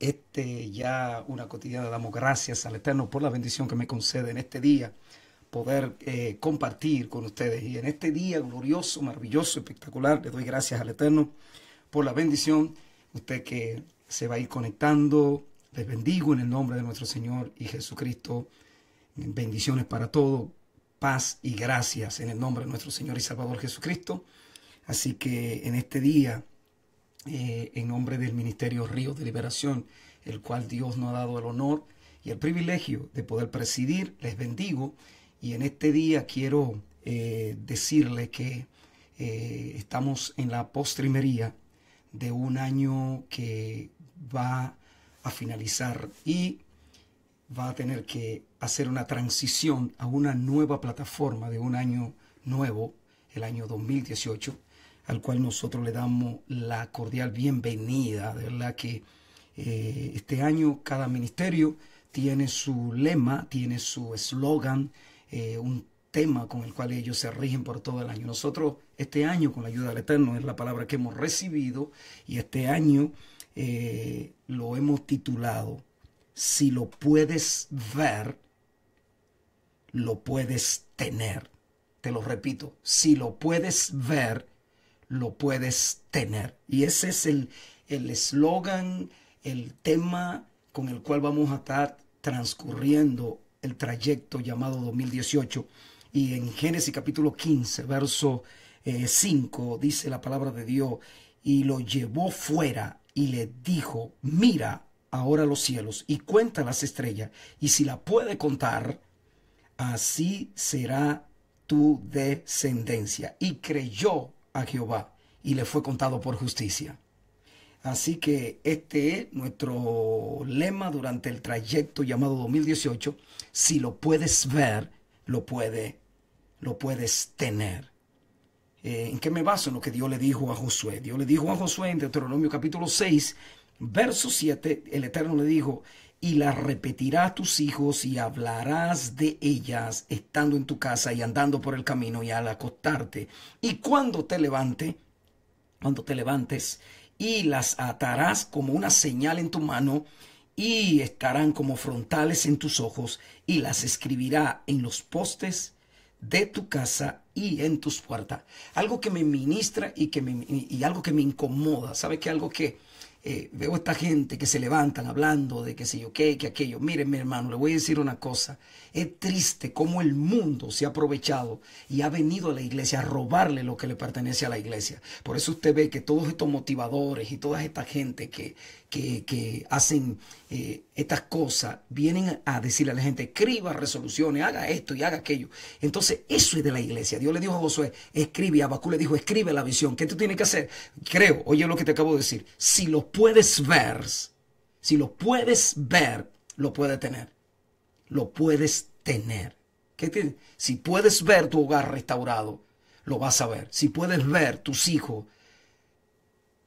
este ya una cotidiana. Damos gracias al Eterno por la bendición que me concede en este día poder eh, compartir con ustedes. Y en este día glorioso, maravilloso, espectacular, le doy gracias al Eterno por la bendición. Usted que se va a ir conectando, les bendigo en el nombre de nuestro Señor y Jesucristo. Bendiciones para todos, paz y gracias en el nombre de nuestro Señor y Salvador Jesucristo. Así que en este día eh, en nombre del Ministerio Río de Liberación, el cual Dios nos ha dado el honor y el privilegio de poder presidir. Les bendigo y en este día quiero eh, decirle decirles que eh, estamos en la postrimería de un año que va a finalizar y va a tener que hacer una transición a una nueva plataforma de un año nuevo, el año 2018 al cual nosotros le damos la cordial bienvenida. De la que eh, este año cada ministerio tiene su lema, tiene su eslogan, eh, un tema con el cual ellos se rigen por todo el año. Nosotros este año, con la ayuda del Eterno, es la palabra que hemos recibido y este año eh, lo hemos titulado, si lo puedes ver, lo puedes tener. Te lo repito, si lo puedes ver, lo puedes tener. Y ese es el eslogan, el, tema con el cual vamos a estar transcurriendo el trayecto llamado 2018. Y en Génesis capítulo 15, verso 5, eh, dice la palabra de Dios, y lo llevó fuera y le dijo, mira ahora los cielos y cuenta las estrellas, y si la puede contar, así será tu descendencia. Y creyó a Jehová y le fue contado por justicia. Así que este es nuestro lema durante el trayecto llamado 2018. Si lo puedes ver, lo, lo puedes tener. Eh, ¿En qué me baso? En lo que Dios le dijo a Josué. Dios le dijo a Josué en Deuteronomio capítulo 6, verso 7, el Eterno le dijo, y las repetirá a tus hijos y hablarás de ellas estando en tu casa y andando por el camino y al acostarte. Y cuando te levante, cuando te levantes, y las atarás como una señal en tu mano y estarán como frontales en tus ojos y las escribirá en los postes de tu casa y en tus puertas. Algo que me ministra y, que me, y algo que me incomoda. ¿Sabe qué? Algo que eh, veo esta gente que se levantan hablando de que sé yo qué, que aquello. Miren, mi hermano, le voy a decir una cosa. Es triste cómo el mundo se ha aprovechado y ha venido a la iglesia a robarle lo que le pertenece a la iglesia. Por eso usted ve que todos estos motivadores y toda esta gente que, que, que hacen eh, estas cosas vienen a decirle a la gente, escriba resoluciones, haga esto y haga aquello. Entonces, eso es de la iglesia. Dios le dijo a Josué, escribe, y le dijo, escribe la visión. ¿Qué tú tienes que hacer? Creo, oye lo que te acabo de decir, si lo puedes ver, si lo puedes ver, lo puedes tener. Lo puedes tener. ¿Qué si puedes ver tu hogar restaurado, lo vas a ver. Si puedes ver tus hijos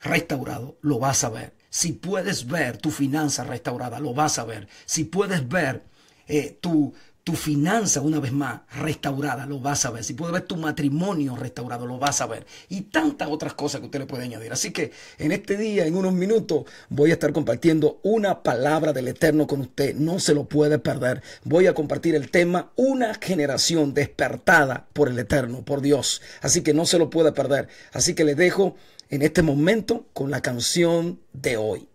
restaurados, lo vas a ver. Si puedes ver tu finanza restaurada, lo vas a ver. Si puedes ver eh, tu, tu finanza una vez más restaurada, lo vas a ver. Si puedes ver tu matrimonio restaurado, lo vas a ver. Y tantas otras cosas que usted le puede añadir. Así que en este día, en unos minutos, voy a estar compartiendo una palabra del Eterno con usted. No se lo puede perder. Voy a compartir el tema Una generación despertada por el Eterno, por Dios. Así que no se lo puede perder. Así que le dejo en este momento con la canción de hoy.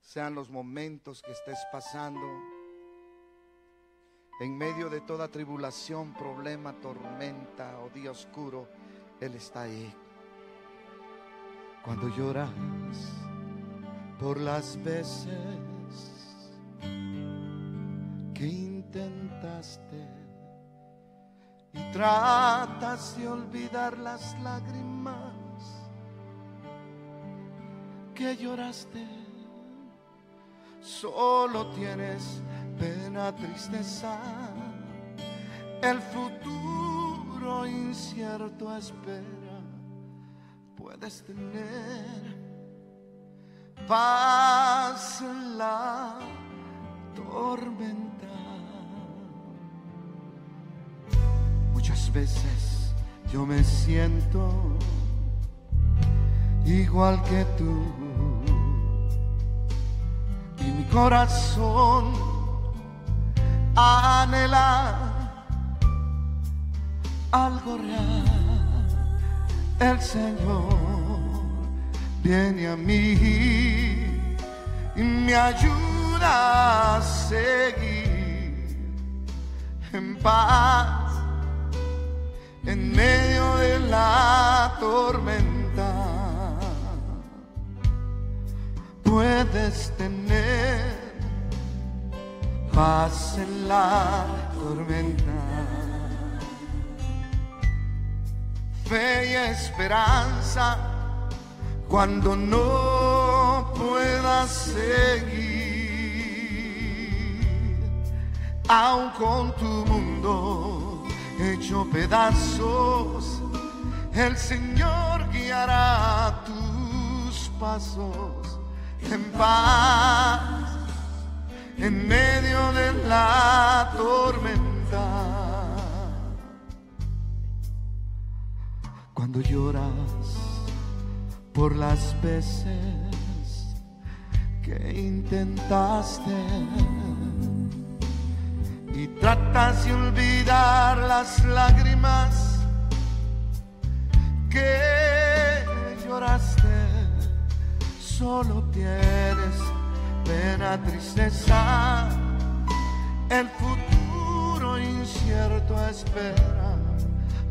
sean los momentos que estés pasando, en medio de toda tribulación, problema, tormenta o oh día oscuro, Él está ahí. Cuando lloras por las veces que intentaste Tratas de olvidar las lágrimas que lloraste. Solo tienes pena, tristeza, el futuro incierto espera. Puedes tener paz en la tormenta. Muchas veces yo me siento igual que tú. Y mi corazón anhela algo real. El Señor viene a mí y me ayuda a seguir en paz en medio de la tormenta. Puedes tener paz en la tormenta. Fe y esperanza cuando no puedas seguir, aun con tu mundo hecho pedazos, el Señor guiará tus pasos en paz, en medio de la tormenta. Cuando lloras por las veces que intentaste y tratas de olvidar las lágrimas que lloraste. Solo tienes pena, tristeza, el futuro incierto espera.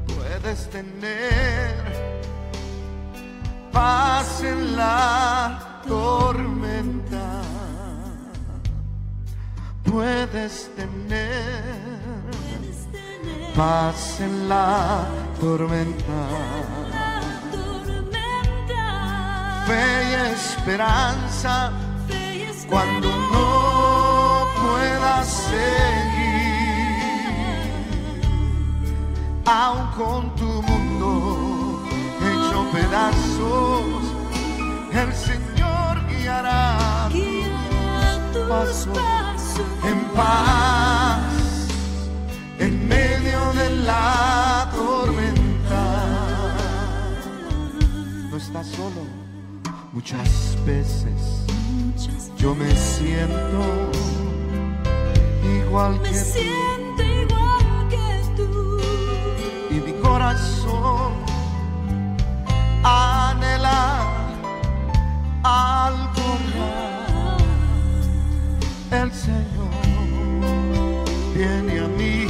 Puedes tener paz en la tormenta puedes tener paz en la tormenta. Fe y esperanza cuando no puedas seguir, aun con tu mundo hecho pedazos, el Señor guiará tus pasos en paz, en medio de la tormenta. No estás solo, muchas veces yo me siento igual que tú. Y mi corazón anhela algo más el Señor viene a mí.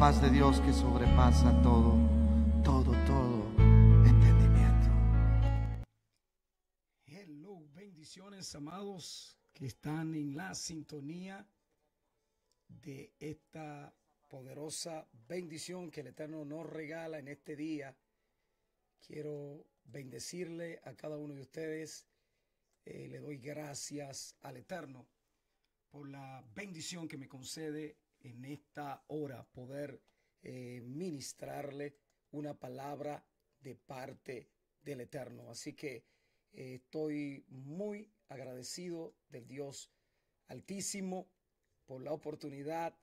paz de Dios que sobrepasa todo, todo, todo entendimiento. Hello, bendiciones, amados que están en la sintonía de esta poderosa bendición que el Eterno nos regala en este día. Quiero bendecirle a cada uno de ustedes. Eh, le doy gracias al Eterno por la bendición que me concede en esta hora poder eh, ministrarle una palabra de parte del Eterno. Así que eh, estoy muy agradecido del Dios Altísimo por la oportunidad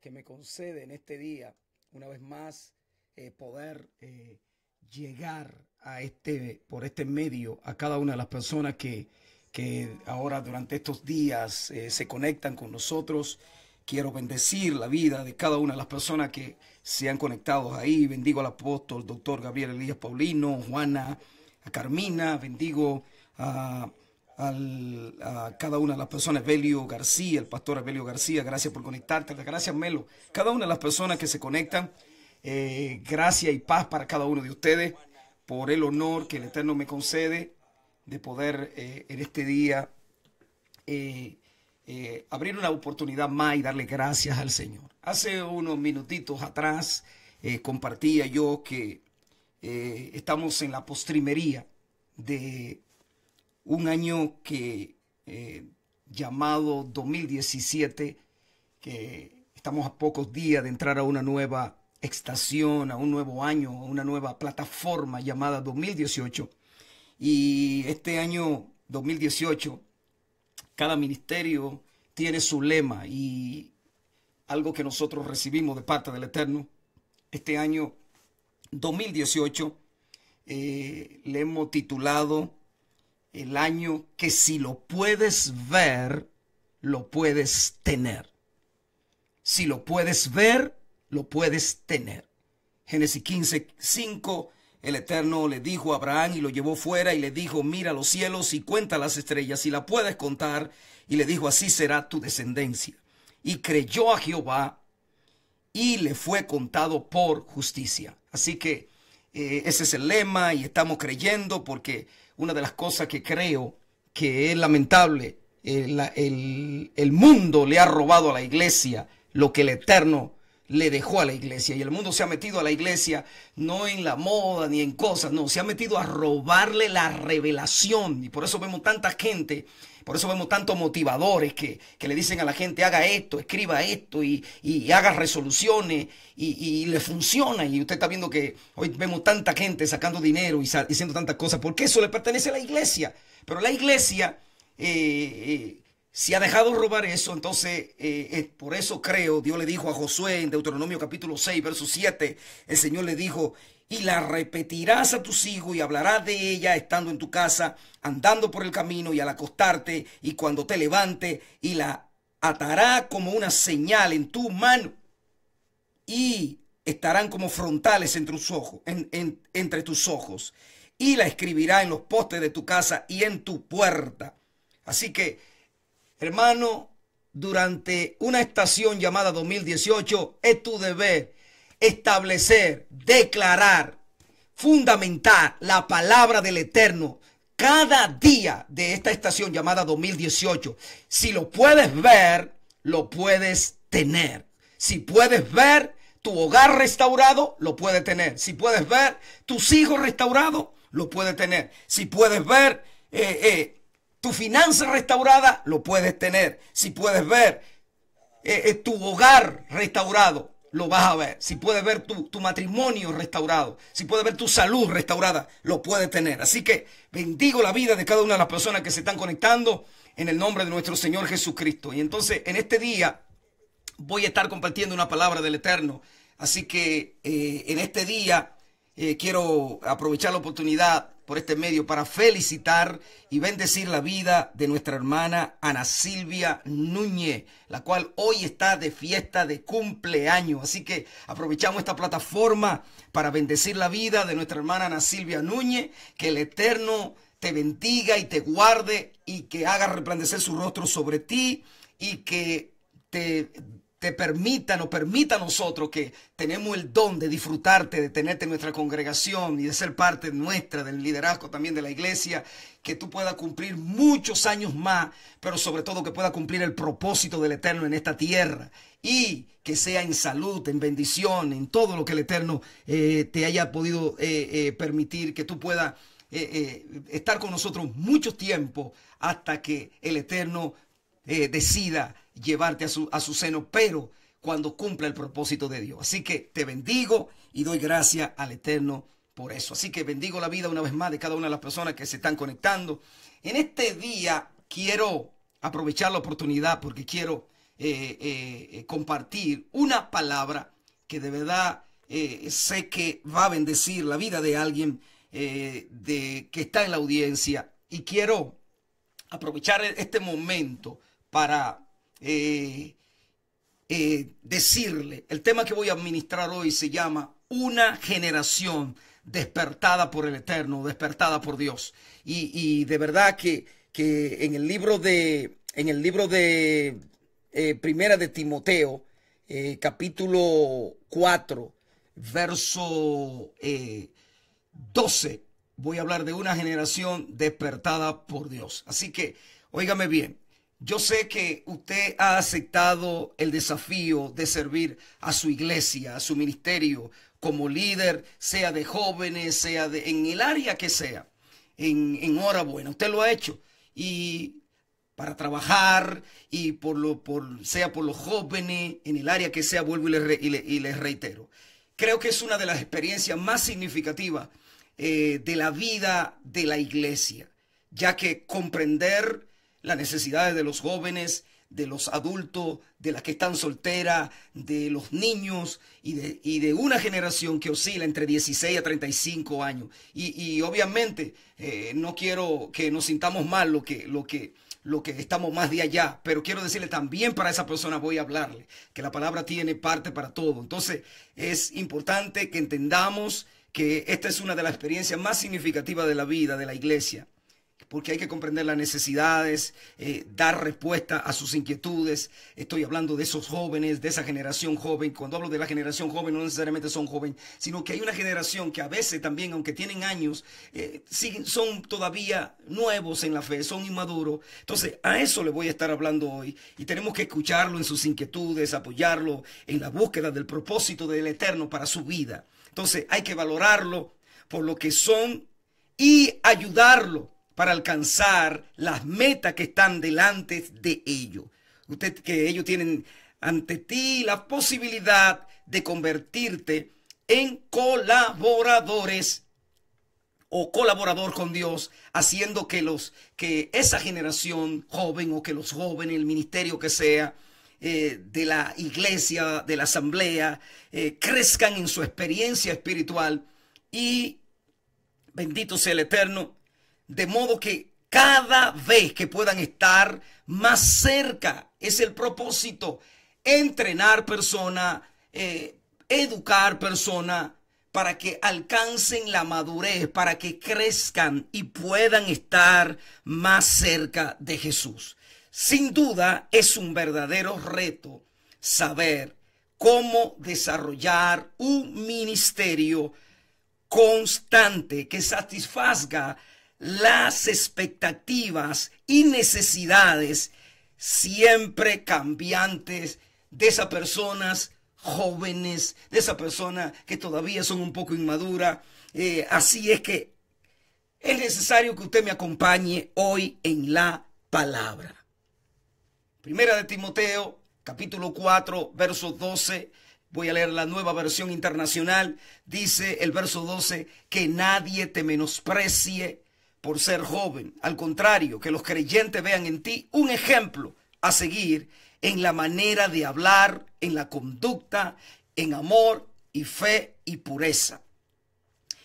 que me concede en este día, una vez más, eh, poder llegar a este, por este medio a cada una de las personas que, que ahora durante estos días se conectan con nosotros Quiero bendecir la vida de cada una de las personas que se han conectado ahí. Bendigo al apóstol, doctor Gabriel Elías Paulino, Juana, a Carmina. Bendigo a, cada una de las personas. Belio García, el pastor Belio García, gracias por conectarte. Gracias, Melo. Cada una de las personas que se conectan, eh, gracias y paz para cada uno de ustedes por el honor que el Eterno me concede de poder eh, en este día eh, eh, abrir una oportunidad más y darle gracias al Señor. Hace unos minutitos atrás eh, compartía yo que eh, estamos en la postrimería de un año que llamado 2017, que estamos a pocos días de entrar a una nueva estación, a un nuevo año, a una nueva plataforma llamada 2018. Y este año 2018 cada ministerio tiene su lema y algo que nosotros recibimos de parte del Eterno. Este año 2018 eh, le hemos titulado el año que si lo puedes ver, lo puedes tener. Si lo puedes ver, lo puedes tener. Génesis 15, 5 el Eterno le dijo a Abraham y lo llevó fuera y le dijo, mira los cielos y cuenta las estrellas si la puedes contar. Y le dijo, así será tu descendencia. Y creyó a Jehová y le fue contado por justicia. Así que eh, ese es el lema y estamos creyendo porque una de las cosas que creo que es lamentable, el, eh, el, el mundo le ha robado a la iglesia lo que el Eterno le dejó a la iglesia y el mundo se ha metido a la iglesia no en la moda ni en cosas, no, se ha metido a robarle la revelación y por eso vemos tanta gente, por eso vemos tantos motivadores que, que le dicen a la gente haga esto, escriba esto y, y haga resoluciones y, y, le funciona y usted está viendo que hoy vemos tanta gente sacando dinero y haciendo tantas cosas porque eso le pertenece a la iglesia, pero la iglesia... eh, eh si ha dejado robar eso, entonces eh, eh, por eso creo, Dios le dijo a Josué en Deuteronomio capítulo 6, verso 7, el Señor le dijo, y la repetirás a tus hijos y hablarás de ella estando en tu casa, andando por el camino y al acostarte y cuando te levante y la atará como una señal en tu mano y estarán como frontales entre tus ojos, entre tus ojos y la escribirá en los postes de tu casa y en tu puerta. Así que Hermano, durante una estación llamada 2018 es tu deber establecer, declarar, fundamentar la palabra del Eterno cada día de esta estación llamada 2018. Si lo puedes ver, lo puedes tener. Si puedes ver tu hogar restaurado, lo puedes tener. Si puedes ver tus hijos restaurados, lo puedes tener. Si puedes ver eh, eh tu finanza restaurada, lo puedes tener. Si puedes ver eh, eh, tu hogar restaurado, lo vas a ver. Si puedes ver tu, matrimonio restaurado, si puedes ver tu salud restaurada, lo puedes tener. Así que bendigo la vida de cada una de las personas que se están conectando en el nombre de nuestro Señor Jesucristo. Y entonces en este día voy a estar compartiendo una palabra del Eterno. Así que eh, en este día quiero aprovechar la oportunidad por este medio para felicitar y bendecir la vida de nuestra hermana Ana Silvia Núñez, la cual hoy está de fiesta de cumpleaños. Así que aprovechamos esta plataforma para bendecir la vida de nuestra hermana Ana Silvia Núñez, que el Eterno te bendiga y te guarde y que haga resplandecer su rostro sobre ti y que te te permita, nos permita a nosotros que tenemos el don de disfrutarte, de tenerte en nuestra congregación y de ser parte nuestra, del liderazgo también de la iglesia, que tú puedas cumplir muchos años más, pero sobre todo que pueda cumplir el propósito del Eterno en esta tierra y que sea en salud, en bendición, en todo lo que el Eterno eh, te haya podido eh, eh, permitir, que tú puedas estar con nosotros mucho tiempo hasta que el Eterno decida llevarte a su, a su seno, pero cuando cumpla el propósito de Dios. Así que te bendigo y doy gracias al Eterno por eso. Así que bendigo la vida una vez más de cada una de las personas que se están conectando. En este día quiero aprovechar la oportunidad porque quiero eh, eh, eh, compartir una palabra que de verdad sé que va a bendecir la vida de alguien de, que está en la audiencia. Y quiero aprovechar este momento para eh, eh, decirle, el tema que voy a administrar hoy se llama Una generación despertada por el Eterno, despertada por Dios. Y, de verdad que, que, en el libro de, en el libro de eh, Primera de Timoteo, capítulo 4, verso 12, voy a hablar de una generación despertada por Dios. Así que, óigame bien, yo sé que usted ha aceptado el desafío de servir a su iglesia, a su ministerio, como líder, sea de jóvenes, sea en el área que sea, en, en hora buena. Usted lo ha hecho. Y para trabajar y por lo, sea por los jóvenes, en el área que sea, vuelvo y les, y reitero. Creo que es una de las experiencias más significativas eh, de la vida de la iglesia, ya que comprender las necesidades de los jóvenes, de los adultos, de las que están solteras, de los niños y de, y de, una generación que oscila entre 16 a 35 años. Y, y obviamente eh, no quiero que nos sintamos mal lo que, lo que, lo que estamos más de allá, pero quiero decirle también para esa persona voy a hablarle, que la palabra tiene parte para todo. Entonces es importante que entendamos que esta es una de las experiencias más significativas de la vida de la iglesia porque hay que comprender las necesidades, eh, dar respuesta a sus inquietudes. Estoy hablando de esos jóvenes, de esa generación joven. Cuando hablo de la generación joven, no necesariamente son jóvenes, sino que hay una generación que a veces también, aunque tienen años, eh, son todavía nuevos en la fe, son inmaduros. Entonces, a eso le voy a estar hablando hoy y tenemos que escucharlo en sus inquietudes, apoyarlo en la búsqueda del propósito del Eterno para su vida. Entonces, hay que valorarlo por lo que son y ayudarlo para alcanzar las metas que están delante de ellos. Usted que ellos tienen ante ti la posibilidad de convertirte en colaboradores o colaborador con Dios, haciendo que los que esa generación joven o que los jóvenes, el ministerio que sea, eh, de la iglesia, de la asamblea, eh, crezcan en su experiencia espiritual y bendito sea el Eterno, de modo que cada vez que puedan estar más cerca, es el propósito, entrenar persona eh, educar personas para que alcancen la madurez, para que crezcan y puedan estar más cerca de Jesús. Sin duda es un verdadero reto saber cómo desarrollar un ministerio constante que satisfazga las expectativas y necesidades siempre cambiantes de esas personas jóvenes, de esas personas que todavía son un poco inmaduras. Eh, así es que es necesario que usted me acompañe hoy en la palabra. Primera de Timoteo, capítulo 4, verso 12. Voy a leer la nueva versión internacional. Dice el verso 12, que nadie te menosprecie por ser joven. Al contrario, que los creyentes vean en ti un ejemplo a seguir en la manera de hablar, en la conducta, en amor y fe y pureza.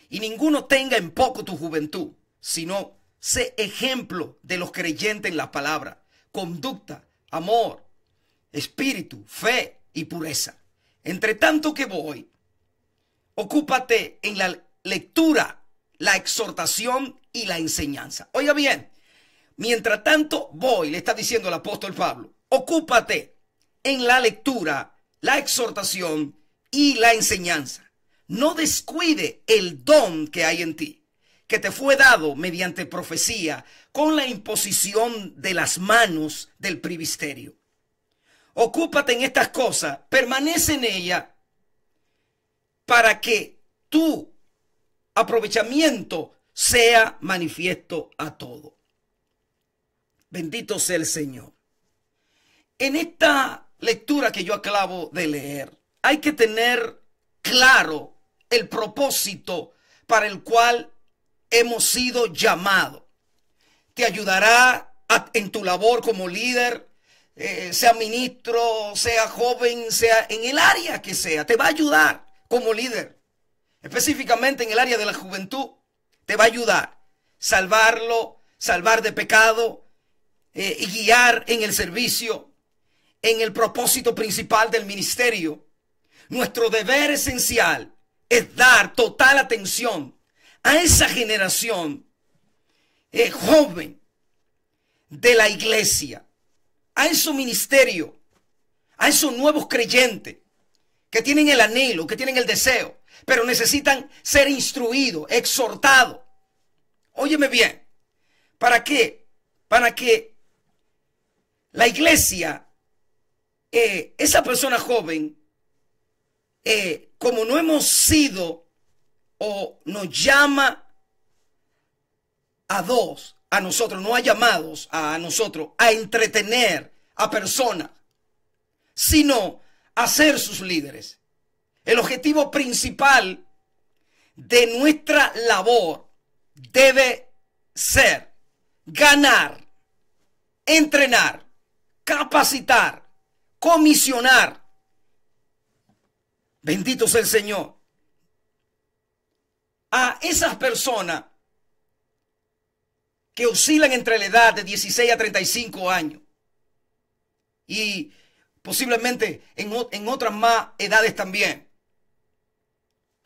Y ninguno tenga en poco tu juventud, sino sé ejemplo de los creyentes en la palabra, conducta, amor, espíritu, fe y pureza. Entre tanto que voy, ocúpate en la lectura, la exhortación y la enseñanza. Oiga bien, mientras tanto voy, le está diciendo el apóstol Pablo, ocúpate en la lectura, la exhortación y la enseñanza. No descuide el don que hay en ti, que te fue dado mediante profecía con la imposición de las manos del presbiterio. Ocúpate en estas cosas, permanece en ella para que tu aprovechamiento sea manifiesto a todo. Bendito sea el Señor. En esta lectura que yo acabo de leer, hay que tener claro el propósito para el cual hemos sido llamados. Te ayudará en tu labor como líder, eh, sea ministro, sea joven, sea en el área que sea. Te va a ayudar como líder, específicamente en el área de la juventud te va a ayudar. Salvarlo, salvar de pecado eh, y guiar en el servicio, en el propósito principal del ministerio. Nuestro deber esencial es dar total atención a esa generación eh, joven de la iglesia, a esos ministerio, a esos nuevos creyentes que tienen el anhelo, que tienen el deseo pero necesitan ser instruidos, exhortados. Óyeme bien, ¿para qué? Para que la iglesia, eh, esa persona joven, eh, como no hemos sido o nos llama a dos, a nosotros, no ha llamados a nosotros, a entretener a personas, sino a ser sus líderes. El objetivo principal de nuestra labor debe ser ganar, entrenar, capacitar, comisionar. Bendito sea el Señor. A esas personas que oscilan entre la edad de 16 a 35 años y posiblemente en, en otras más edades también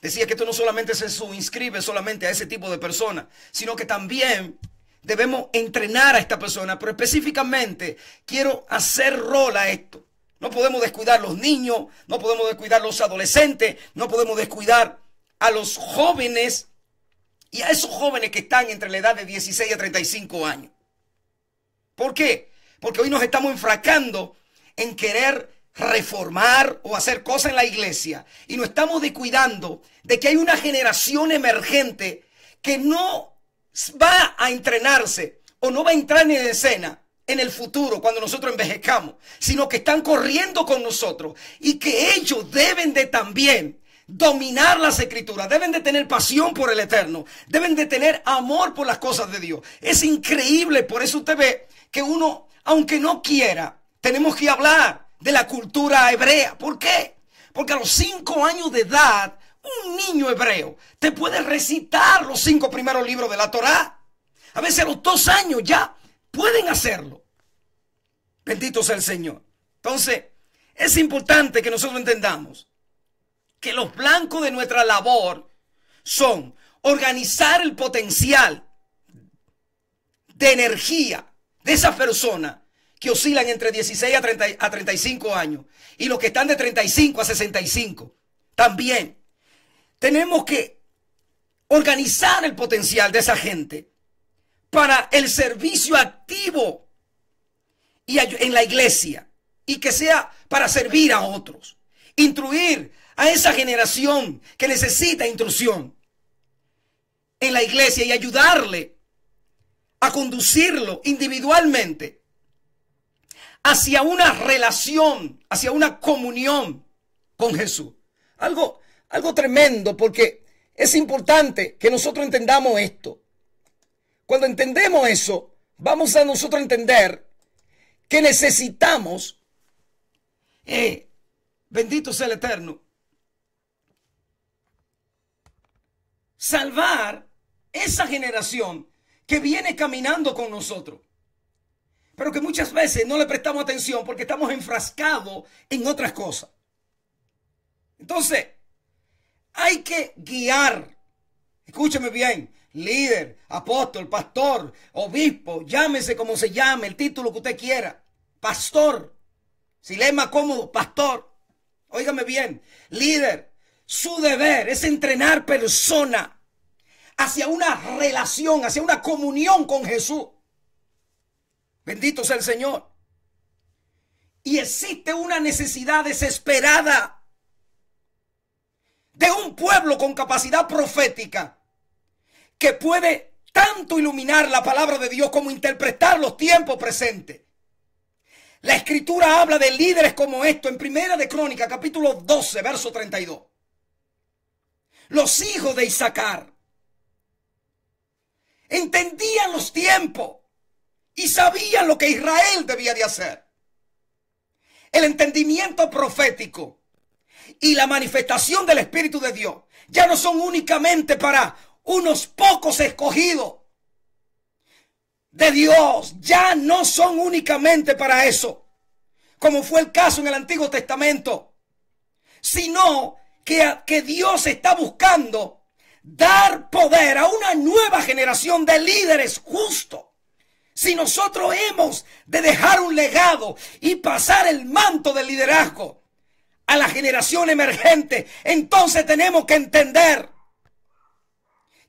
Decía que esto no solamente se inscribe solamente a ese tipo de personas, sino que también debemos entrenar a esta persona, pero específicamente quiero hacer rol a esto. No podemos descuidar los niños, no podemos descuidar los adolescentes, no podemos descuidar a los jóvenes y a esos jóvenes que están entre la edad de 16 a 35 años. ¿Por qué? Porque hoy nos estamos enfracando en querer reformar o hacer cosas en la iglesia y no estamos descuidando de que hay una generación emergente que no va a entrenarse o no va a entrar en escena en el futuro cuando nosotros envejezcamos, sino que están corriendo con nosotros y que ellos deben de también dominar las escrituras, deben de tener pasión por el eterno, deben de tener amor por las cosas de Dios. Es increíble, por eso usted ve que uno, aunque no quiera, tenemos que hablar, de la cultura hebrea. ¿Por qué? Porque a los cinco años de edad, un niño hebreo te puede recitar los cinco primeros libros de la Torá. A veces a los dos años ya pueden hacerlo. Bendito sea el Señor. Entonces, es importante que nosotros entendamos que los blancos de nuestra labor son organizar el potencial de energía de esa persona que oscilan entre 16 a, 35 años y los que están de 35 a 65. También tenemos que organizar el potencial de esa gente para el servicio activo y en la iglesia y que sea para servir a otros, instruir a esa generación que necesita instrucción en la iglesia y ayudarle a conducirlo individualmente hacia una relación, hacia una comunión con Jesús. Algo, algo tremendo porque es importante que nosotros entendamos esto. Cuando entendemos eso, vamos a nosotros entender que necesitamos, eh, bendito sea el Eterno, salvar esa generación que viene caminando con nosotros pero que muchas veces no le prestamos atención porque estamos enfrascados en otras cosas. Entonces, hay que guiar. Escúchame bien, líder, apóstol, pastor, obispo, llámese como se llame, el título que usted quiera. Pastor, si le es más cómodo, pastor. Óigame bien, líder, su deber es entrenar persona hacia una relación, hacia una comunión con Jesús. Bendito sea el Señor. Y existe una necesidad desesperada de un pueblo con capacidad profética que puede tanto iluminar la palabra de Dios como interpretar los tiempos presentes. La escritura habla de líderes como esto en Primera de Crónica, capítulo 12, verso 32. Los hijos de Isaacar entendían los tiempos y sabían lo que Israel debía de hacer. El entendimiento profético y la manifestación del Espíritu de Dios ya no son únicamente para unos pocos escogidos de Dios, ya no son únicamente para eso, como fue el caso en el Antiguo Testamento, sino que, que Dios está buscando dar poder a una nueva generación de líderes justos si nosotros hemos de dejar un legado y pasar el manto del liderazgo a la generación emergente, entonces tenemos que entender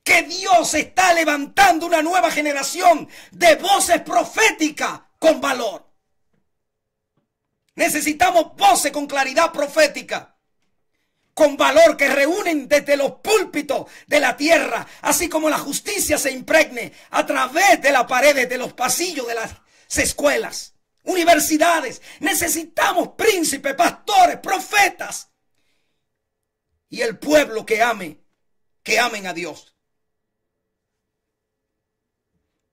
que Dios está levantando una nueva generación de voces proféticas con valor. Necesitamos voces con claridad profética con valor que reúnen desde los púlpitos de la tierra, así como la justicia se impregne a través de las paredes, de los pasillos de las escuelas, universidades. Necesitamos príncipes, pastores, profetas y el pueblo que ame, que amen a Dios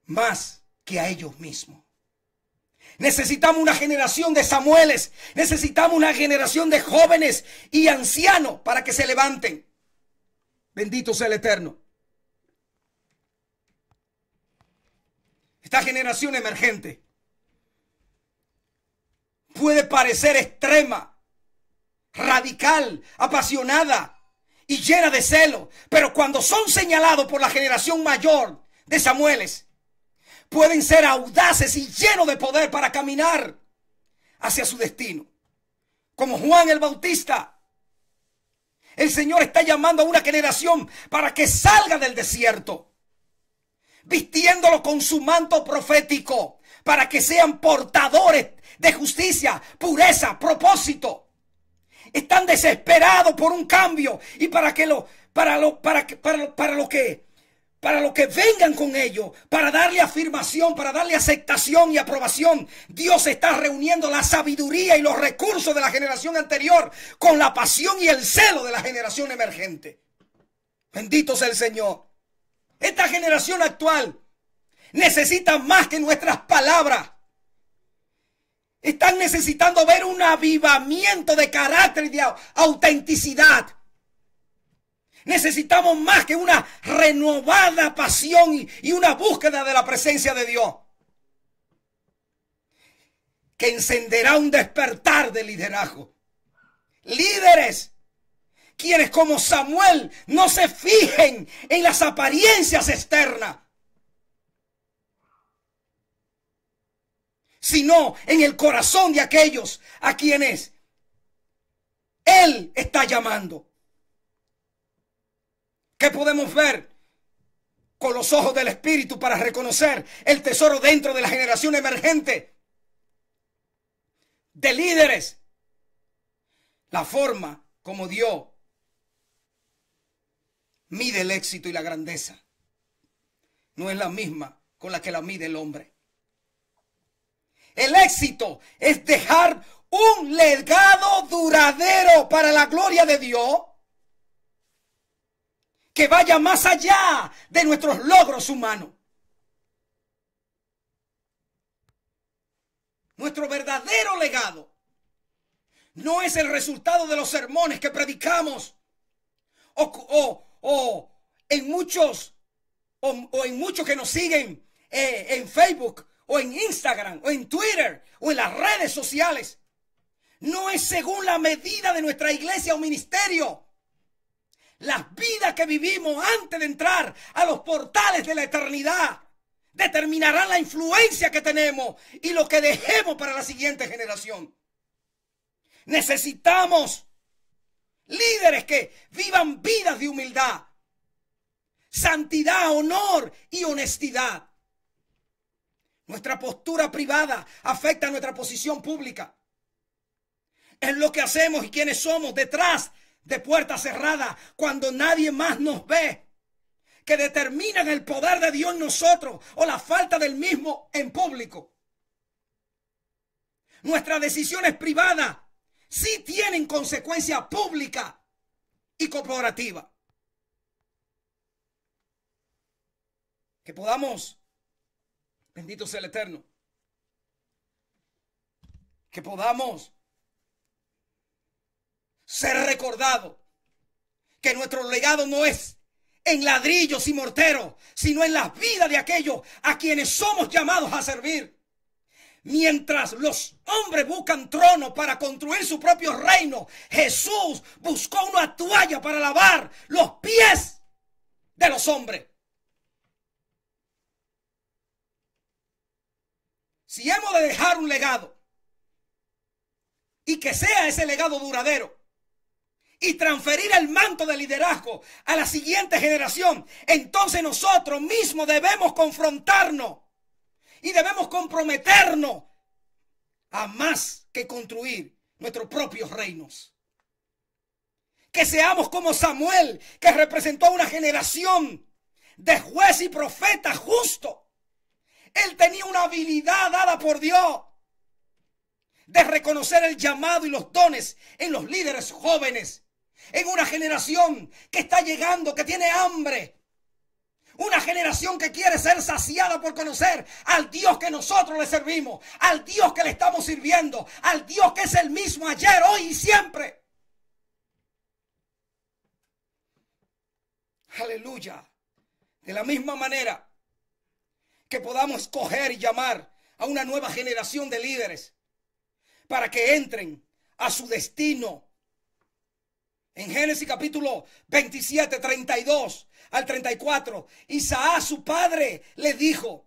más que a ellos mismos. Necesitamos una generación de Samueles. Necesitamos una generación de jóvenes y ancianos para que se levanten. Bendito sea el Eterno. Esta generación emergente puede parecer extrema, radical, apasionada y llena de celo, pero cuando son señalados por la generación mayor de Samueles, pueden ser audaces y llenos de poder para caminar hacia su destino. Como Juan el Bautista. El Señor está llamando a una generación para que salga del desierto, vistiéndolo con su manto profético, para que sean portadores de justicia, pureza, propósito. Están desesperados por un cambio y para que lo, para lo, para que, para, lo que para los que vengan con ellos, para darle afirmación, para darle aceptación y aprobación. Dios está reuniendo la sabiduría y los recursos de la generación anterior con la pasión y el celo de la generación emergente. Bendito sea el Señor. Esta generación actual necesita más que nuestras palabras. Están necesitando ver un avivamiento de carácter y de autenticidad. Necesitamos más que una renovada pasión y, una búsqueda de la presencia de Dios. Que encenderá un despertar de liderazgo. Líderes quienes como Samuel no se fijen en las apariencias externas, sino en el corazón de aquellos a quienes Él está llamando. ¿Qué podemos ver? Con los ojos del Espíritu para reconocer el tesoro dentro de la generación emergente. De líderes. La forma como Dios mide el éxito y la grandeza. No es la misma con la que la mide el hombre. El éxito es dejar un legado duradero para la gloria de Dios que vaya más allá de nuestros logros humanos. Nuestro verdadero legado no es el resultado de los sermones que predicamos o, en muchos o, en muchos que nos siguen eh, en Facebook o en Instagram o en Twitter o en las redes sociales. No es según la medida de nuestra iglesia o ministerio las vidas que vivimos antes de entrar a los portales de la eternidad determinarán la influencia que tenemos y lo que dejemos para la siguiente generación. Necesitamos líderes que vivan vidas de humildad, santidad, honor y honestidad. Nuestra postura privada afecta a nuestra posición pública. Es lo que hacemos y quienes somos detrás de puerta cerrada cuando nadie más nos ve, que determinan el poder de Dios en nosotros o la falta del mismo en público. Nuestras decisiones privadas sí tienen consecuencia pública y corporativa. Que podamos, bendito sea el Eterno, que podamos ser recordado que nuestro legado no es en ladrillos y morteros, sino en la vidas de aquellos a quienes somos llamados a servir. Mientras los hombres buscan tronos para construir su propio reino, Jesús buscó una toalla para lavar los pies de los hombres. Si hemos de dejar un legado y que sea ese legado duradero, y transferir el manto de liderazgo a la siguiente generación, entonces nosotros mismos debemos confrontarnos y debemos comprometernos a más que construir nuestros propios reinos. Que seamos como Samuel, que representó a una generación de juez y profeta justo. Él tenía una habilidad dada por Dios de reconocer el llamado y los dones en los líderes jóvenes en una generación que está llegando, que tiene hambre. Una generación que quiere ser saciada por conocer al Dios que nosotros le servimos, al Dios que le estamos sirviendo, al Dios que es el mismo ayer, hoy y siempre. Aleluya. De la misma manera que podamos escoger y llamar a una nueva generación de líderes para que entren a su destino en Génesis capítulo 27, 32 al 34, Isaá, su padre, le dijo,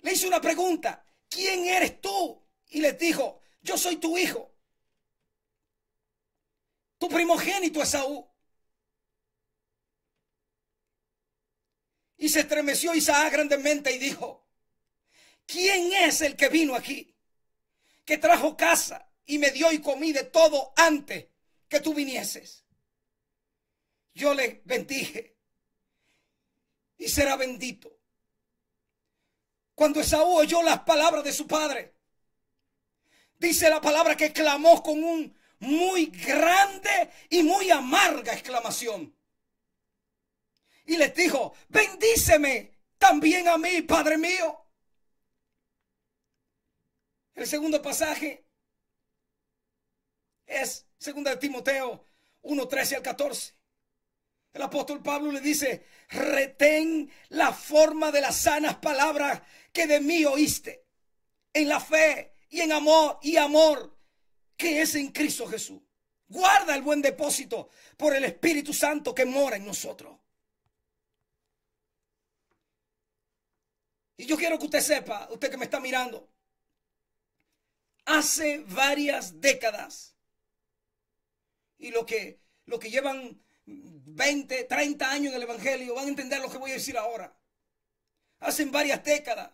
le hizo una pregunta, ¿quién eres tú? Y les dijo, yo soy tu hijo, tu primogénito Saúl. Y se estremeció Isaá grandemente y dijo, ¿quién es el que vino aquí, que trajo casa y me dio y comí de todo antes que tú vinieses? yo le bendije y será bendito. Cuando Esaú oyó las palabras de su padre, dice la palabra que clamó con un muy grande y muy amarga exclamación. Y les dijo, bendíceme también a mí, Padre mío. El segundo pasaje es 2 de Timoteo 1, 13 al 14. El apóstol Pablo le dice, retén la forma de las sanas palabras que de mí oíste, en la fe y en amor y amor que es en Cristo Jesús. Guarda el buen depósito por el Espíritu Santo que mora en nosotros. Y yo quiero que usted sepa, usted que me está mirando, hace varias décadas y lo que, lo que llevan 20, 30 años en el Evangelio, van a entender lo que voy a decir ahora. Hacen varias décadas.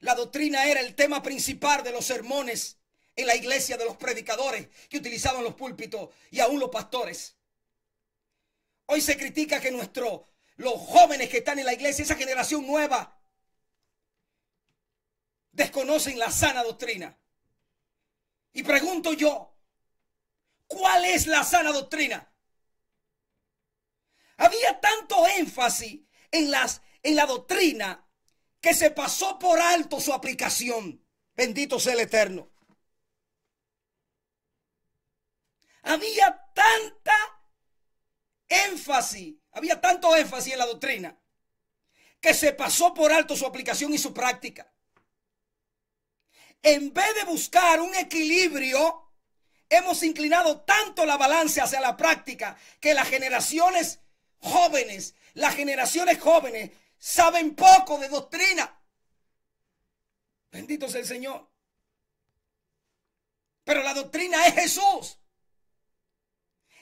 La doctrina era el tema principal de los sermones en la iglesia de los predicadores que utilizaban los púlpitos y aún los pastores. Hoy se critica que nuestro los jóvenes que están en la iglesia, esa generación nueva, desconocen la sana doctrina. Y pregunto yo, ¿cuál es la sana doctrina? Había tanto énfasis en, las, en la doctrina que se pasó por alto su aplicación. Bendito sea el Eterno. Había tanta énfasis, había tanto énfasis en la doctrina que se pasó por alto su aplicación y su práctica. En vez de buscar un equilibrio, hemos inclinado tanto la balanza hacia la práctica que las generaciones jóvenes, las generaciones jóvenes, saben poco de doctrina. Bendito sea el Señor. Pero la doctrina es Jesús.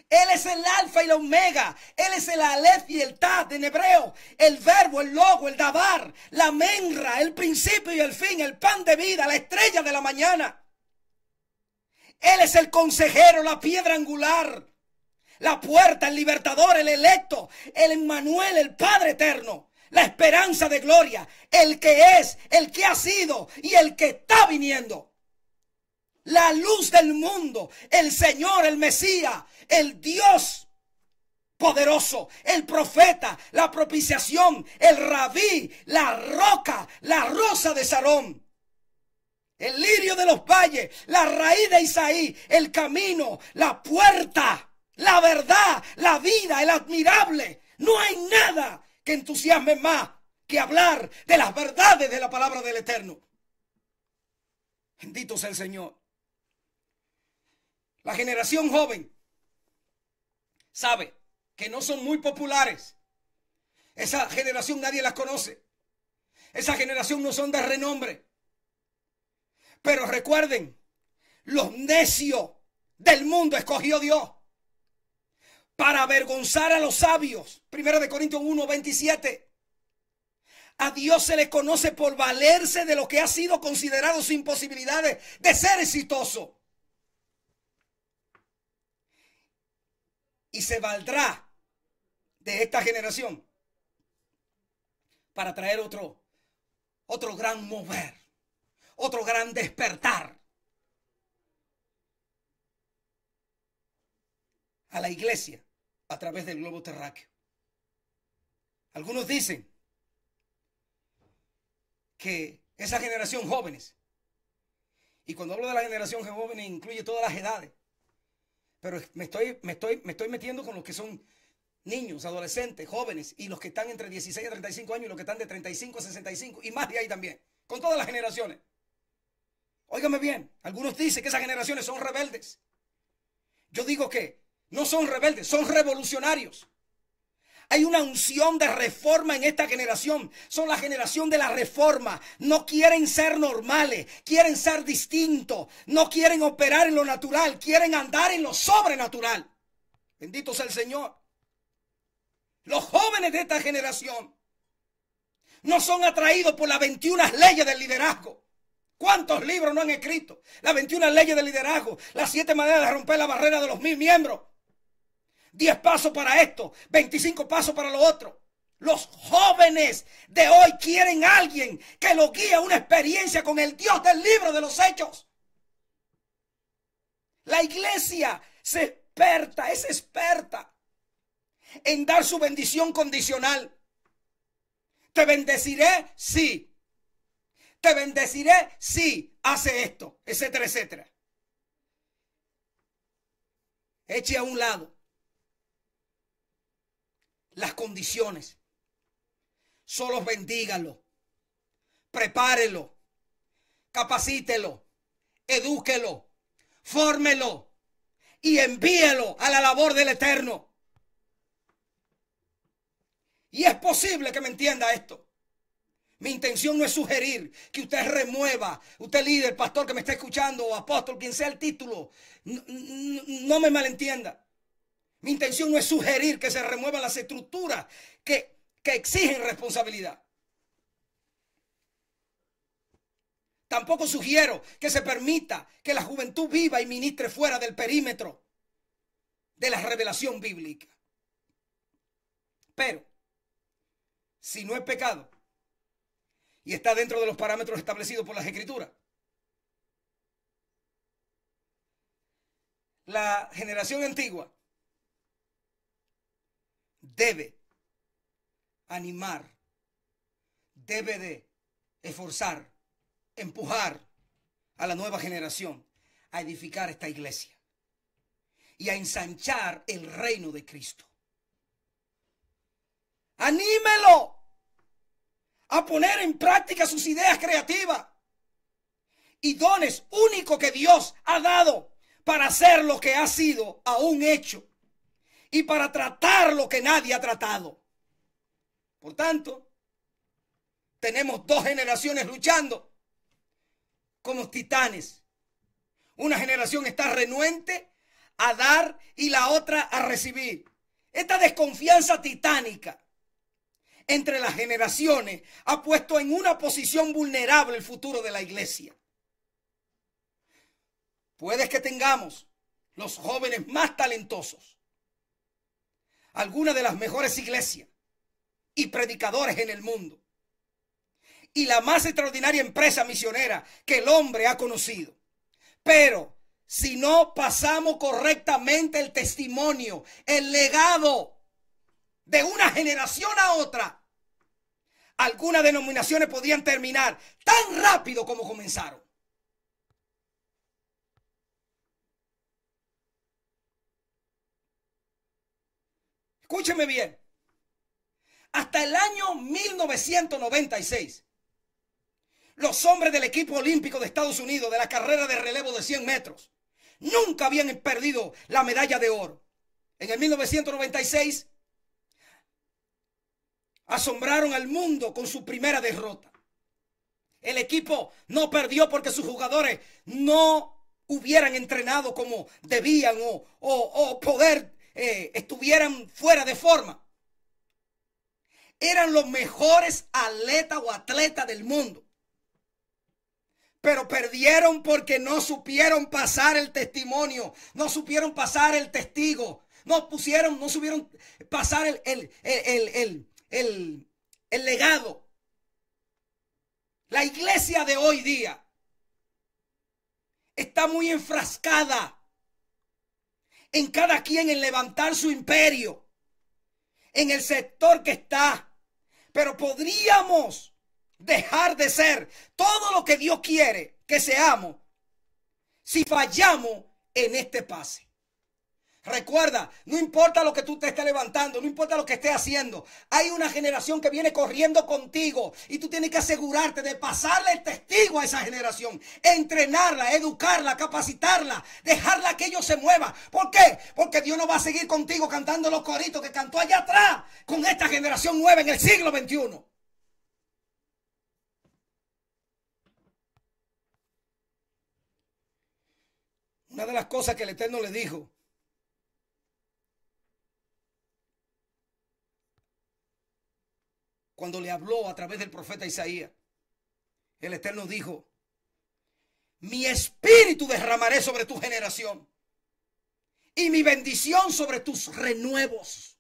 Él es el alfa y la omega. Él es el alef y el tad en hebreo. El verbo, el logo, el dabar, la menra, el principio y el fin, el pan de vida, la estrella de la mañana. Él es el consejero, la piedra angular la puerta, el libertador, el electo, el Emmanuel, el Padre eterno, la esperanza de gloria, el que es, el que ha sido y el que está viniendo. La luz del mundo, el Señor, el Mesías, el Dios poderoso, el profeta, la propiciación, el rabí, la roca, la rosa de Sarón. El lirio de los valles, la raíz de Isaí, el camino, la puerta la verdad, la vida, el admirable. No hay nada que entusiasme más que hablar de las verdades de la palabra del Eterno. Bendito sea el Señor. La generación joven sabe que no son muy populares. Esa generación nadie las conoce. Esa generación no son de renombre. Pero recuerden, los necios del mundo escogió Dios para avergonzar a los sabios. Primero de Corintios 1, 27. A Dios se le conoce por valerse de lo que ha sido considerado sin posibilidades de ser exitoso. Y se valdrá de esta generación para traer otro, otro gran mover, otro gran despertar a la iglesia a través del globo terráqueo. Algunos dicen que esa generación jóvenes, y cuando hablo de la generación jóvenes. incluye todas las edades, pero me estoy, me estoy, me estoy metiendo con los que son niños, adolescentes, jóvenes, y los que están entre 16 a 35 años y los que están de 35 a 65, y más de ahí también, con todas las generaciones. Óigame bien, algunos dicen que esas generaciones son rebeldes. Yo digo que no son rebeldes, son revolucionarios. Hay una unción de reforma en esta generación. Son la generación de la reforma. No quieren ser normales, quieren ser distintos. No quieren operar en lo natural, quieren andar en lo sobrenatural. Bendito sea el Señor. Los jóvenes de esta generación no son atraídos por las 21 leyes del liderazgo. ¿Cuántos libros no han escrito? Las 21 leyes del liderazgo, las siete maneras de romper la barrera de los mil miembros. 10 pasos para esto, 25 pasos para lo otro. Los jóvenes de hoy quieren a alguien que los guíe a una experiencia con el Dios del libro de los hechos. La iglesia se experta, es experta en dar su bendición condicional. ¿Te bendeciré? Sí. ¿Te bendeciré? si Hace esto, etcétera, etcétera. Eche a un lado las condiciones. Solo bendígalo, prepárelo, capacítelo, edúquelo, fórmelo y envíelo a la labor del Eterno. Y es posible que me entienda esto. Mi intención no es sugerir que usted remueva, usted líder, pastor que me está escuchando, o apóstol, quien sea el título, no me malentienda. Mi intención no es sugerir que se remuevan las estructuras que, que exigen responsabilidad. Tampoco sugiero que se permita que la juventud viva y ministre fuera del perímetro de la revelación bíblica. Pero, si no es pecado y está dentro de los parámetros establecidos por las escrituras, la generación antigua debe animar, debe de esforzar, empujar a la nueva generación a edificar esta iglesia y a ensanchar el reino de Cristo. Anímelo a poner en práctica sus ideas creativas y dones únicos que Dios ha dado para hacer lo que ha sido aún hecho y para tratar lo que nadie ha tratado. Por tanto, tenemos dos generaciones luchando como titanes. Una generación está renuente a dar y la otra a recibir. Esta desconfianza titánica entre las generaciones ha puesto en una posición vulnerable el futuro de la iglesia. Puede que tengamos los jóvenes más talentosos, algunas de las mejores iglesias y predicadores en el mundo. Y la más extraordinaria empresa misionera que el hombre ha conocido. Pero si no pasamos correctamente el testimonio, el legado de una generación a otra, algunas denominaciones podían terminar tan rápido como comenzaron. Escúcheme bien. Hasta el año 1996, los hombres del equipo olímpico de Estados Unidos de la carrera de relevo de 100 metros nunca habían perdido la medalla de oro. En el 1996 asombraron al mundo con su primera derrota. El equipo no perdió porque sus jugadores no hubieran entrenado como debían o, o, o poder eh, estuvieran fuera de forma. Eran los mejores atletas o atletas del mundo. Pero perdieron porque no supieron pasar el testimonio, no supieron pasar el testigo, no pusieron, no supieron pasar el, el, el, el, el legado. La iglesia de hoy día está muy enfrascada en cada quien en levantar su imperio en el sector que está. Pero podríamos dejar de ser todo lo que Dios quiere que seamos si fallamos en este pase. Recuerda, no importa lo que tú te estés levantando, no importa lo que estés haciendo, hay una generación que viene corriendo contigo y tú tienes que asegurarte de pasarle el testigo a esa generación, entrenarla, educarla, capacitarla, dejarla que ellos se muevan. ¿Por qué? Porque Dios no va a seguir contigo cantando los coritos que cantó allá atrás con esta generación nueva en el siglo XXI. Una de las cosas que el Eterno le dijo cuando le habló a través del profeta Isaías. El Eterno dijo, mi espíritu derramaré sobre tu generación y mi bendición sobre tus renuevos.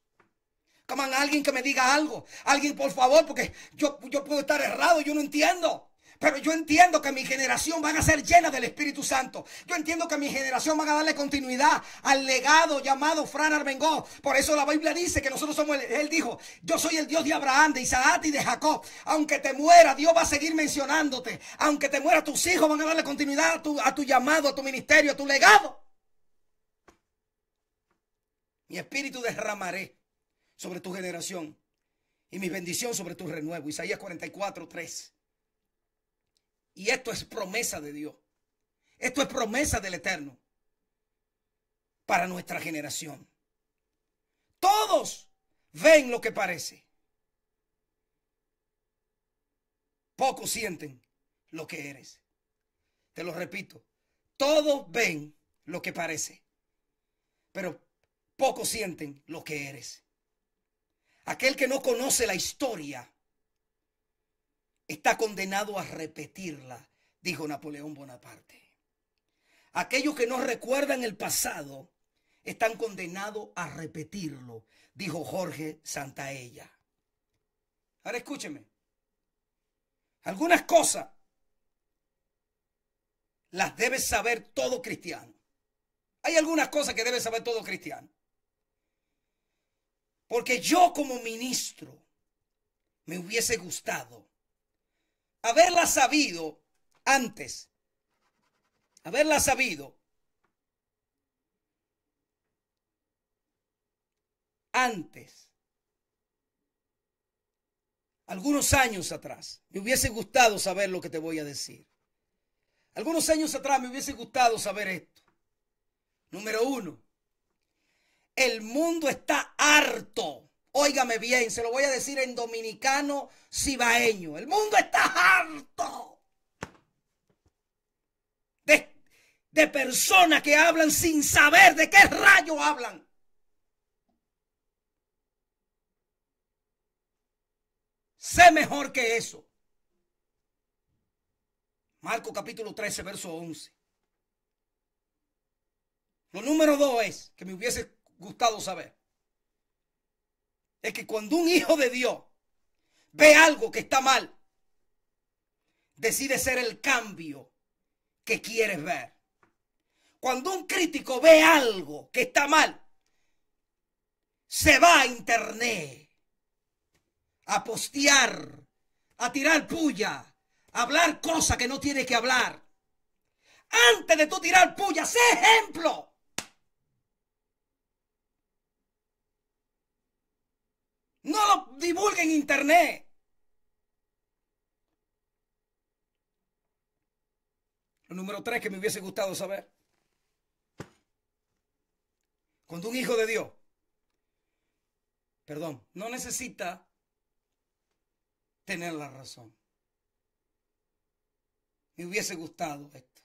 Coman alguien que me diga algo, alguien por favor, porque yo, yo puedo estar errado, yo no entiendo. Pero yo entiendo que mi generación van a ser llena del Espíritu Santo. Yo entiendo que mi generación van a darle continuidad al legado llamado Fran Armengó. Por eso la Biblia dice que nosotros somos, él dijo, yo soy el Dios de Abraham, de Isaac y de Jacob. Aunque te muera, Dios va a seguir mencionándote. Aunque te muera, tus hijos van a darle continuidad a tu, a tu llamado, a tu ministerio, a tu legado. Mi espíritu derramaré sobre tu generación y mi bendición sobre tu renuevo. Isaías 44, 3. Y esto es promesa de Dios. Esto es promesa del Eterno para nuestra generación. Todos ven lo que parece. Pocos sienten lo que eres. Te lo repito, todos ven lo que parece, pero pocos sienten lo que eres. Aquel que no conoce la historia está condenado a repetirla, dijo Napoleón Bonaparte. Aquellos que no recuerdan el pasado están condenados a repetirlo, dijo Jorge Santaella. Ahora escúcheme. Algunas cosas las debe saber todo cristiano. Hay algunas cosas que debe saber todo cristiano. Porque yo como ministro me hubiese gustado haberla sabido antes, haberla sabido antes, algunos años atrás, me hubiese gustado saber lo que te voy a decir. Algunos años atrás me hubiese gustado saber esto. Número uno, el mundo está harto Óigame bien, se lo voy a decir en dominicano cibaeño. El mundo está harto de, de personas que hablan sin saber de qué rayo hablan. Sé mejor que eso. Marco capítulo 13, verso 11. Lo número dos es que me hubiese gustado saber es que cuando un hijo de Dios ve algo que está mal, decide ser el cambio que quieres ver. Cuando un crítico ve algo que está mal, se va a internet a postear, a tirar puya, a hablar cosas que no tiene que hablar. Antes de tú tirar puya, sé ejemplo. No lo divulguen en internet. Lo número tres que me hubiese gustado saber. Cuando un hijo de Dios, perdón, no necesita tener la razón. Me hubiese gustado esto.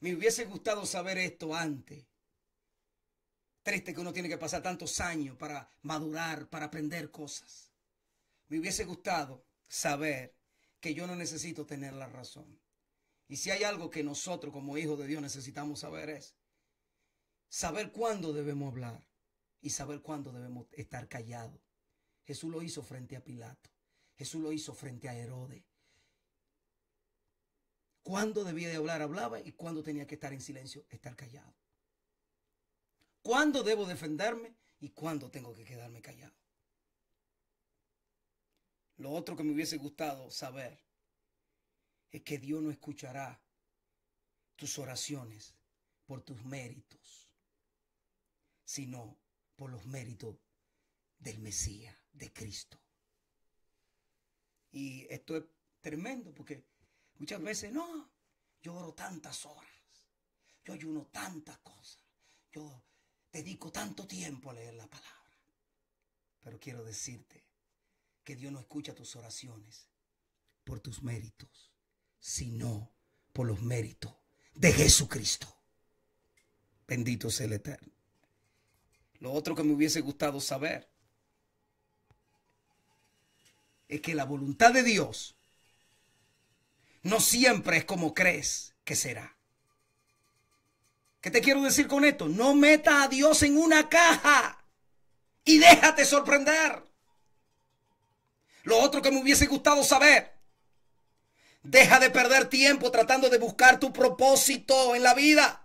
Me hubiese gustado saber esto antes. Triste que uno tiene que pasar tantos años para madurar, para aprender cosas. Me hubiese gustado saber que yo no necesito tener la razón. Y si hay algo que nosotros como hijos de Dios necesitamos saber es saber cuándo debemos hablar y saber cuándo debemos estar callados. Jesús lo hizo frente a Pilato. Jesús lo hizo frente a Herodes. ¿Cuándo debía de hablar, hablaba y cuándo tenía que estar en silencio, estar callado cuándo debo defenderme y cuándo tengo que quedarme callado. Lo otro que me hubiese gustado saber es que Dios no escuchará tus oraciones por tus méritos, sino por los méritos del Mesías, de Cristo. Y esto es tremendo porque muchas veces, no, yo oro tantas horas, yo ayuno tantas cosas, yo dedico tanto tiempo a leer la palabra. Pero quiero decirte que Dios no escucha tus oraciones por tus méritos, sino por los méritos de Jesucristo. Bendito sea el Eterno. Lo otro que me hubiese gustado saber es que la voluntad de Dios no siempre es como crees que será. ¿Qué te quiero decir con esto? No meta a Dios en una caja y déjate sorprender. Lo otro que me hubiese gustado saber. Deja de perder tiempo tratando de buscar tu propósito en la vida.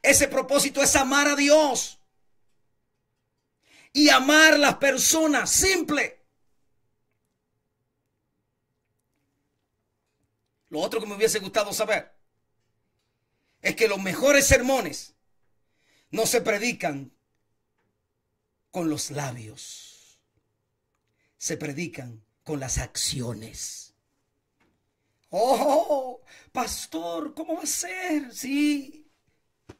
Ese propósito es amar a Dios. Y amar a las personas. Simple. Lo otro que me hubiese gustado saber es que los mejores sermones no se predican con los labios, se predican con las acciones. Oh, pastor, ¿cómo va a ser? Sí,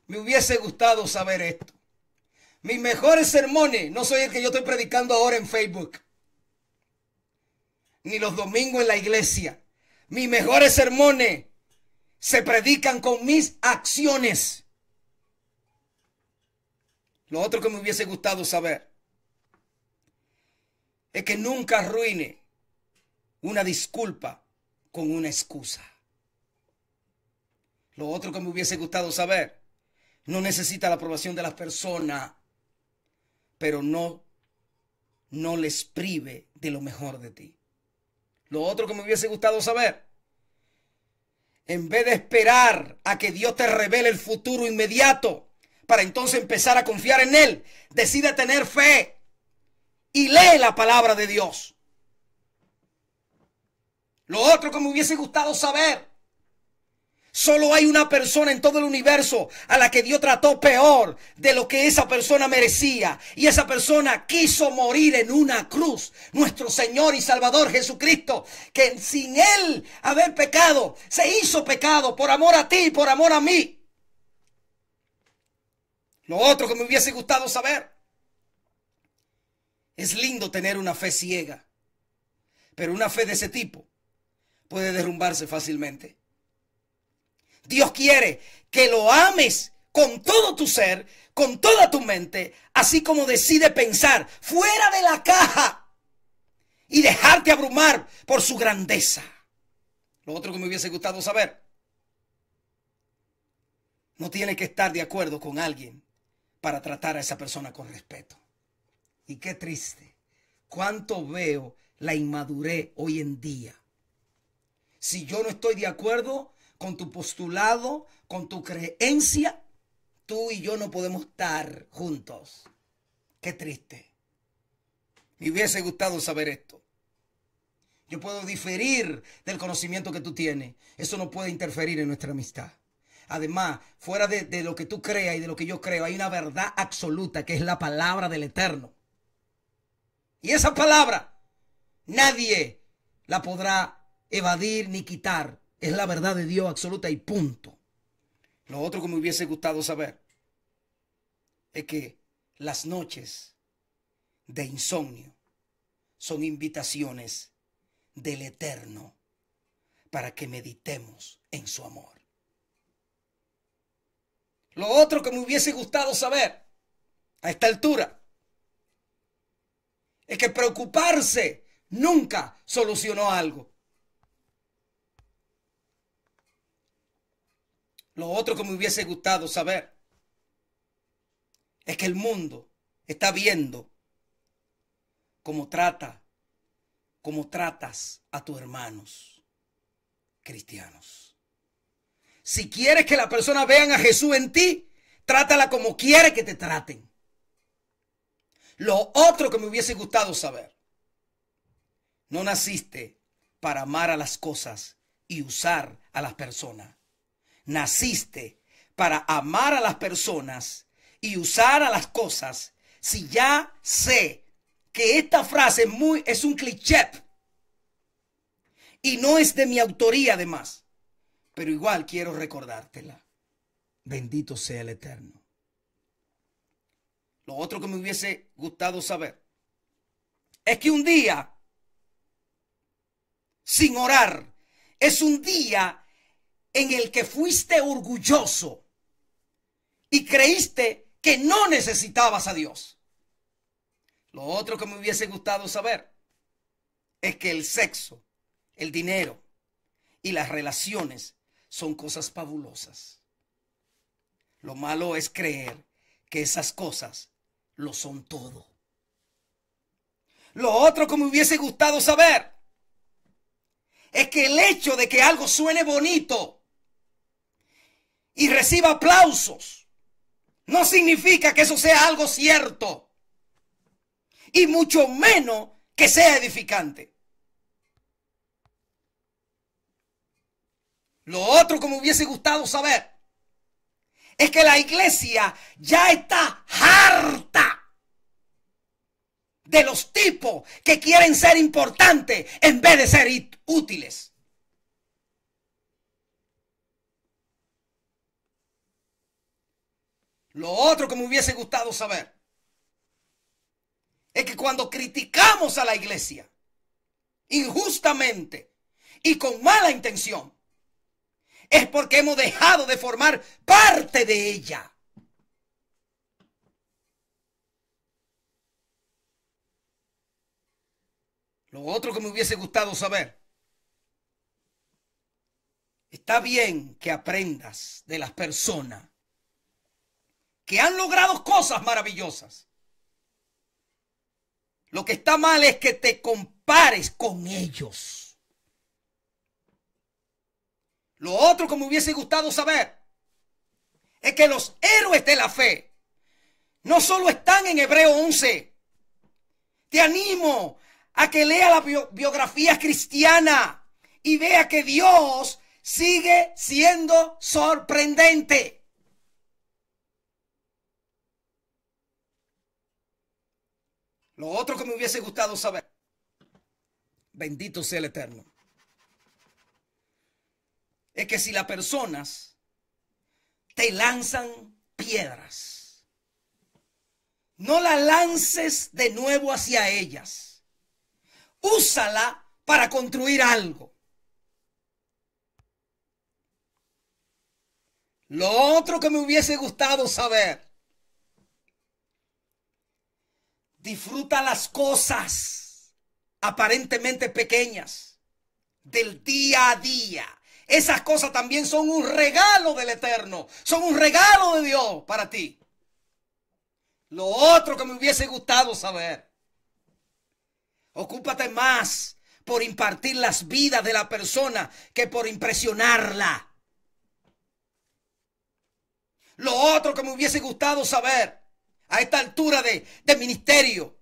me hubiese gustado saber esto. Mis mejores sermones no soy el que yo estoy predicando ahora en Facebook, ni los domingos en la iglesia. Mis mejores sermones se predican con mis acciones. Lo otro que me hubiese gustado saber es que nunca arruine una disculpa con una excusa. Lo otro que me hubiese gustado saber, no necesita la aprobación de las personas, pero no no les prive de lo mejor de ti. Lo otro que me hubiese gustado saber en vez de esperar a que Dios te revele el futuro inmediato para entonces empezar a confiar en Él, decide tener fe y lee la palabra de Dios. Lo otro que me hubiese gustado saber Solo hay una persona en todo el universo a la que Dios trató peor de lo que esa persona merecía. Y esa persona quiso morir en una cruz. Nuestro Señor y Salvador Jesucristo, que sin Él haber pecado, se hizo pecado por amor a ti, por amor a mí. Lo otro que me hubiese gustado saber. Es lindo tener una fe ciega, pero una fe de ese tipo puede derrumbarse fácilmente. Dios quiere que lo ames con todo tu ser, con toda tu mente, así como decide pensar fuera de la caja y dejarte abrumar por su grandeza. Lo otro que me hubiese gustado saber, no tiene que estar de acuerdo con alguien para tratar a esa persona con respeto. Y qué triste, cuánto veo la inmadurez hoy en día. Si yo no estoy de acuerdo, con tu postulado, con tu creencia, tú y yo no podemos estar juntos. Qué triste. Me hubiese gustado saber esto. Yo puedo diferir del conocimiento que tú tienes. Eso no puede interferir en nuestra amistad. Además, fuera de, lo que tú creas y de lo que yo creo, hay una verdad absoluta que es la palabra del Eterno. Y esa palabra nadie la podrá evadir ni quitar. Es la verdad de Dios absoluta y punto. Lo otro que me hubiese gustado saber es que las noches de insomnio son invitaciones del Eterno para que meditemos en su amor. Lo otro que me hubiese gustado saber a esta altura es que preocuparse nunca solucionó algo. Lo otro que me hubiese gustado saber es que el mundo está viendo cómo trata, cómo tratas a tus hermanos cristianos. Si quieres que las persona vean a Jesús en ti, trátala como quiere que te traten. Lo otro que me hubiese gustado saber. No naciste para amar a las cosas y usar a las personas naciste para amar a las personas y usar a las cosas si ya sé que esta frase es, muy, es un cliché y no es de mi autoría además, pero igual quiero recordártela. Bendito sea el Eterno. Lo otro que me hubiese gustado saber es que un día sin orar es un día en el que fuiste orgulloso y creíste que no necesitabas a Dios. Lo otro que me hubiese gustado saber es que el sexo, el dinero y las relaciones son cosas fabulosas. Lo malo es creer que esas cosas lo son todo. Lo otro que me hubiese gustado saber es que el hecho de que algo suene bonito y reciba aplausos, no significa que eso sea algo cierto. Y mucho menos que sea edificante. Lo otro como hubiese gustado saber es que la iglesia ya está harta de los tipos que quieren ser importantes en vez de ser útiles. Lo otro que me hubiese gustado saber es que cuando criticamos a la iglesia injustamente y con mala intención, es porque hemos dejado de formar parte de ella. Lo otro que me hubiese gustado saber, está bien que aprendas de las personas que han logrado cosas maravillosas. Lo que está mal es que te compares con ellos. Lo otro que me hubiese gustado saber es que los héroes de la fe no solo están en Hebreo 11. Te animo a que lea la biografía cristiana y vea que Dios sigue siendo sorprendente. Lo otro que me hubiese gustado saber. Bendito sea el Eterno. Es que si las personas te lanzan piedras, no la lances de nuevo hacia ellas. Úsala para construir algo. Lo otro que me hubiese gustado saber Disfruta las cosas aparentemente pequeñas del día a día. Esas cosas también son un regalo del Eterno, son un regalo de Dios para ti. Lo otro que me hubiese gustado saber. Ocúpate más por impartir las vidas de la persona que por impresionarla. Lo otro que me hubiese gustado saber a esta altura de, ministerio.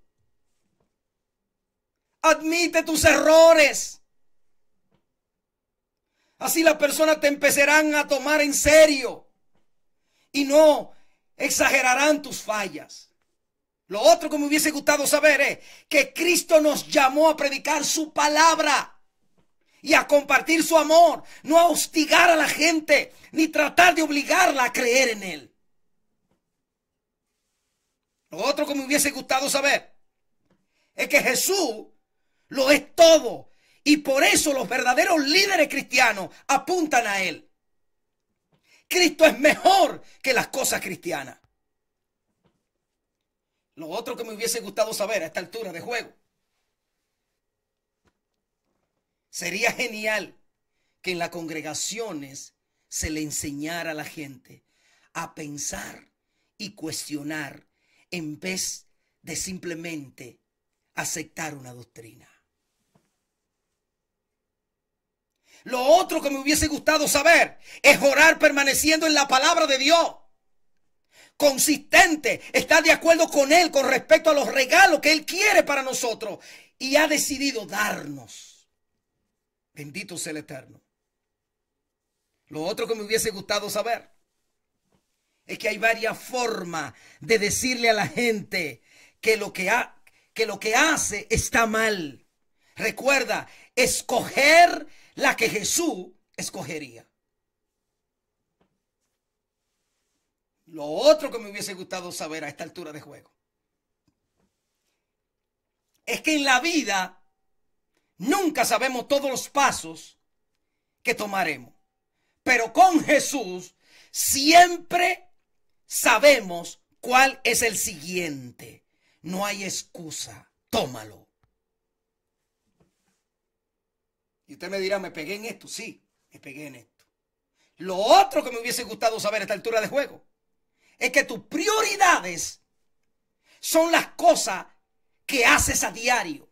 Admite tus errores. Así las personas te empezarán a tomar en serio y no exagerarán tus fallas. Lo otro que me hubiese gustado saber es que Cristo nos llamó a predicar su palabra y a compartir su amor, no a hostigar a la gente ni tratar de obligarla a creer en Él. Lo otro que me hubiese gustado saber es que Jesús lo es todo. Y por eso los verdaderos líderes cristianos apuntan a Él. Cristo es mejor que las cosas cristianas. Lo otro que me hubiese gustado saber a esta altura de juego. Sería genial que en las congregaciones se le enseñara a la gente a pensar y cuestionar en vez de simplemente aceptar una doctrina. Lo otro que me hubiese gustado saber es orar permaneciendo en la palabra de Dios. Consistente, está de acuerdo con Él con respecto a los regalos que Él quiere para nosotros y ha decidido darnos. Bendito sea el Eterno. Lo otro que me hubiese gustado saber es que hay varias formas de decirle a la gente que lo que, ha, que lo que hace está mal. Recuerda, escoger la que Jesús escogería. Lo otro que me hubiese gustado saber a esta altura de juego es que en la vida nunca sabemos todos los pasos que tomaremos. Pero con Jesús siempre sabemos cuál es el siguiente. No hay excusa. Tómalo. Y usted me dirá, me pegué en esto. Sí, me pegué en esto. Lo otro que me hubiese gustado saber a esta altura de juego es que tus prioridades son las cosas que haces a diario,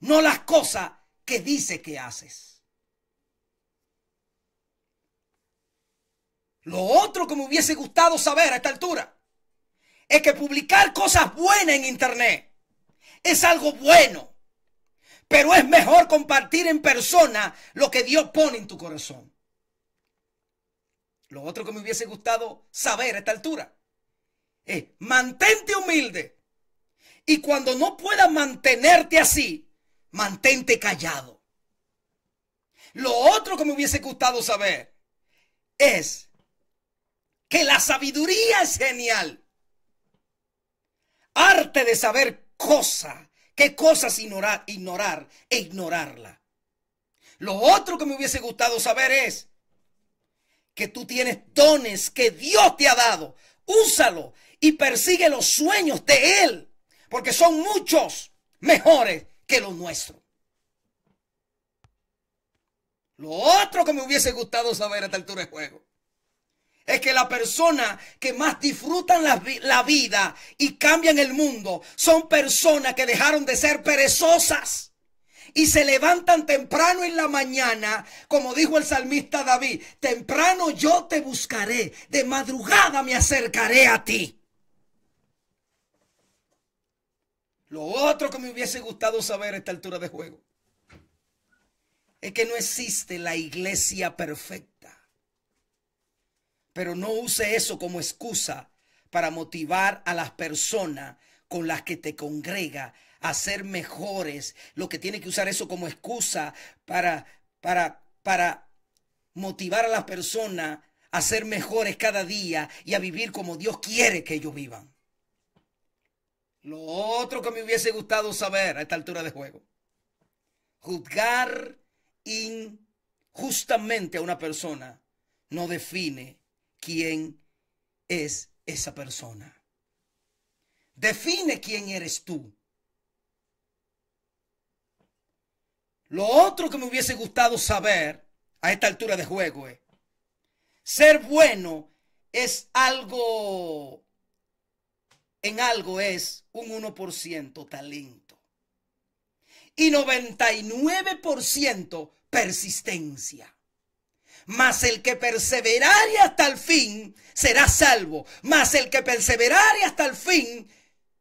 no las cosas que dices que haces. Lo otro que me hubiese gustado saber a esta altura es que publicar cosas buenas en Internet es algo bueno, pero es mejor compartir en persona lo que Dios pone en tu corazón. Lo otro que me hubiese gustado saber a esta altura es mantente humilde y cuando no puedas mantenerte así, mantente callado. Lo otro que me hubiese gustado saber es que la sabiduría es genial. Arte de saber cosa, qué cosas ignorar, ignorar e ignorarla. Lo otro que me hubiese gustado saber es que tú tienes dones que Dios te ha dado. Úsalo y persigue los sueños de Él, porque son muchos mejores que los nuestros. Lo otro que me hubiese gustado saber a esta altura de juego es que la persona que más disfrutan la, la vida y cambian el mundo son personas que dejaron de ser perezosas y se levantan temprano en la mañana, como dijo el salmista David, temprano yo te buscaré, de madrugada me acercaré a ti. Lo otro que me hubiese gustado saber a esta altura de juego es que no existe la iglesia perfecta. Pero no use eso como excusa para motivar a las personas con las que te congrega a ser mejores. Lo que tiene que usar eso como excusa para, para, para motivar a las personas a ser mejores cada día y a vivir como Dios quiere que ellos vivan. Lo otro que me hubiese gustado saber a esta altura de juego. Juzgar injustamente a una persona no define quién es esa persona. Define quién eres tú. Lo otro que me hubiese gustado saber a esta altura de juego es, ser bueno es algo, en algo es un 1% talento y 99% persistencia mas el que perseverare hasta el fin será salvo, mas el que perseverare hasta el fin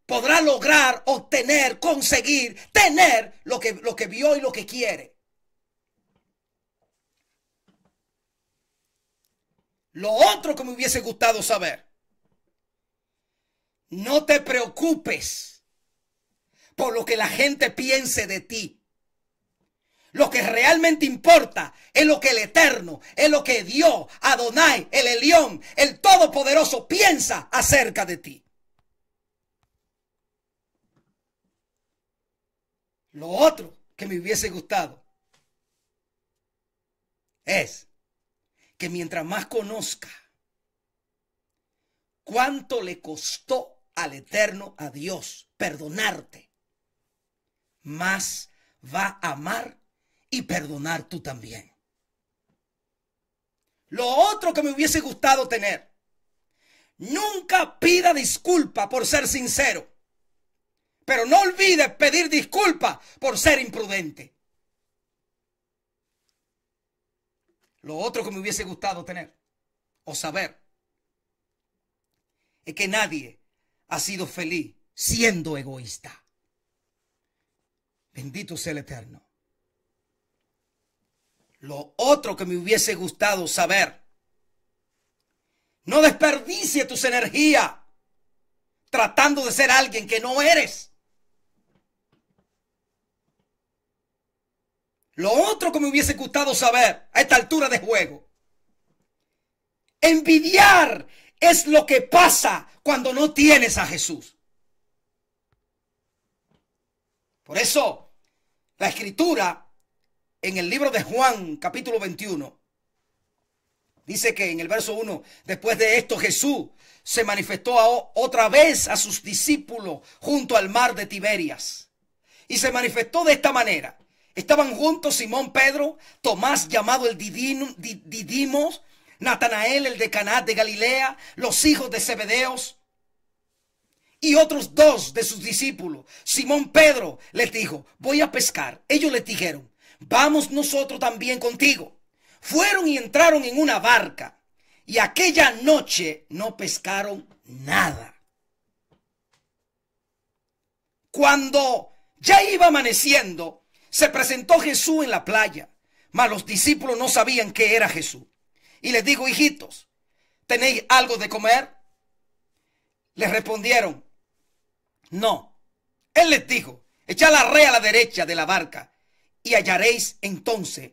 podrá lograr, obtener, conseguir, tener lo que, lo que vio y lo que quiere. Lo otro que me hubiese gustado saber. No te preocupes por lo que la gente piense de ti. Lo que realmente importa es lo que el Eterno, es lo que Dios, Adonai, el Elión, el Todopoderoso piensa acerca de ti. Lo otro que me hubiese gustado es que mientras más conozca cuánto le costó al Eterno, a Dios, perdonarte, más va a amar y perdonar tú también. Lo otro que me hubiese gustado tener. Nunca pida disculpa por ser sincero. Pero no olvides pedir disculpa por ser imprudente. Lo otro que me hubiese gustado tener o saber es que nadie ha sido feliz siendo egoísta. Bendito sea el Eterno. Lo otro que me hubiese gustado saber. No desperdicie tus energías tratando de ser alguien que no eres. Lo otro que me hubiese gustado saber a esta altura de juego. Envidiar es lo que pasa cuando no tienes a Jesús. Por eso, la escritura en el libro de Juan, capítulo 21, dice que en el verso 1, después de esto Jesús se manifestó otra vez a sus discípulos junto al mar de Tiberias. Y se manifestó de esta manera. Estaban juntos Simón Pedro, Tomás llamado el Didimos, Natanael el de Caná de Galilea, los hijos de Zebedeos y otros dos de sus discípulos. Simón Pedro les dijo, voy a pescar. Ellos les dijeron, vamos nosotros también contigo. Fueron y entraron en una barca, y aquella noche no pescaron nada. Cuando ya iba amaneciendo, se presentó Jesús en la playa, mas los discípulos no sabían qué era Jesús. Y les dijo, hijitos, ¿tenéis algo de comer? Les respondieron, no. Él les dijo, echa la red a la derecha de la barca y hallaréis entonces.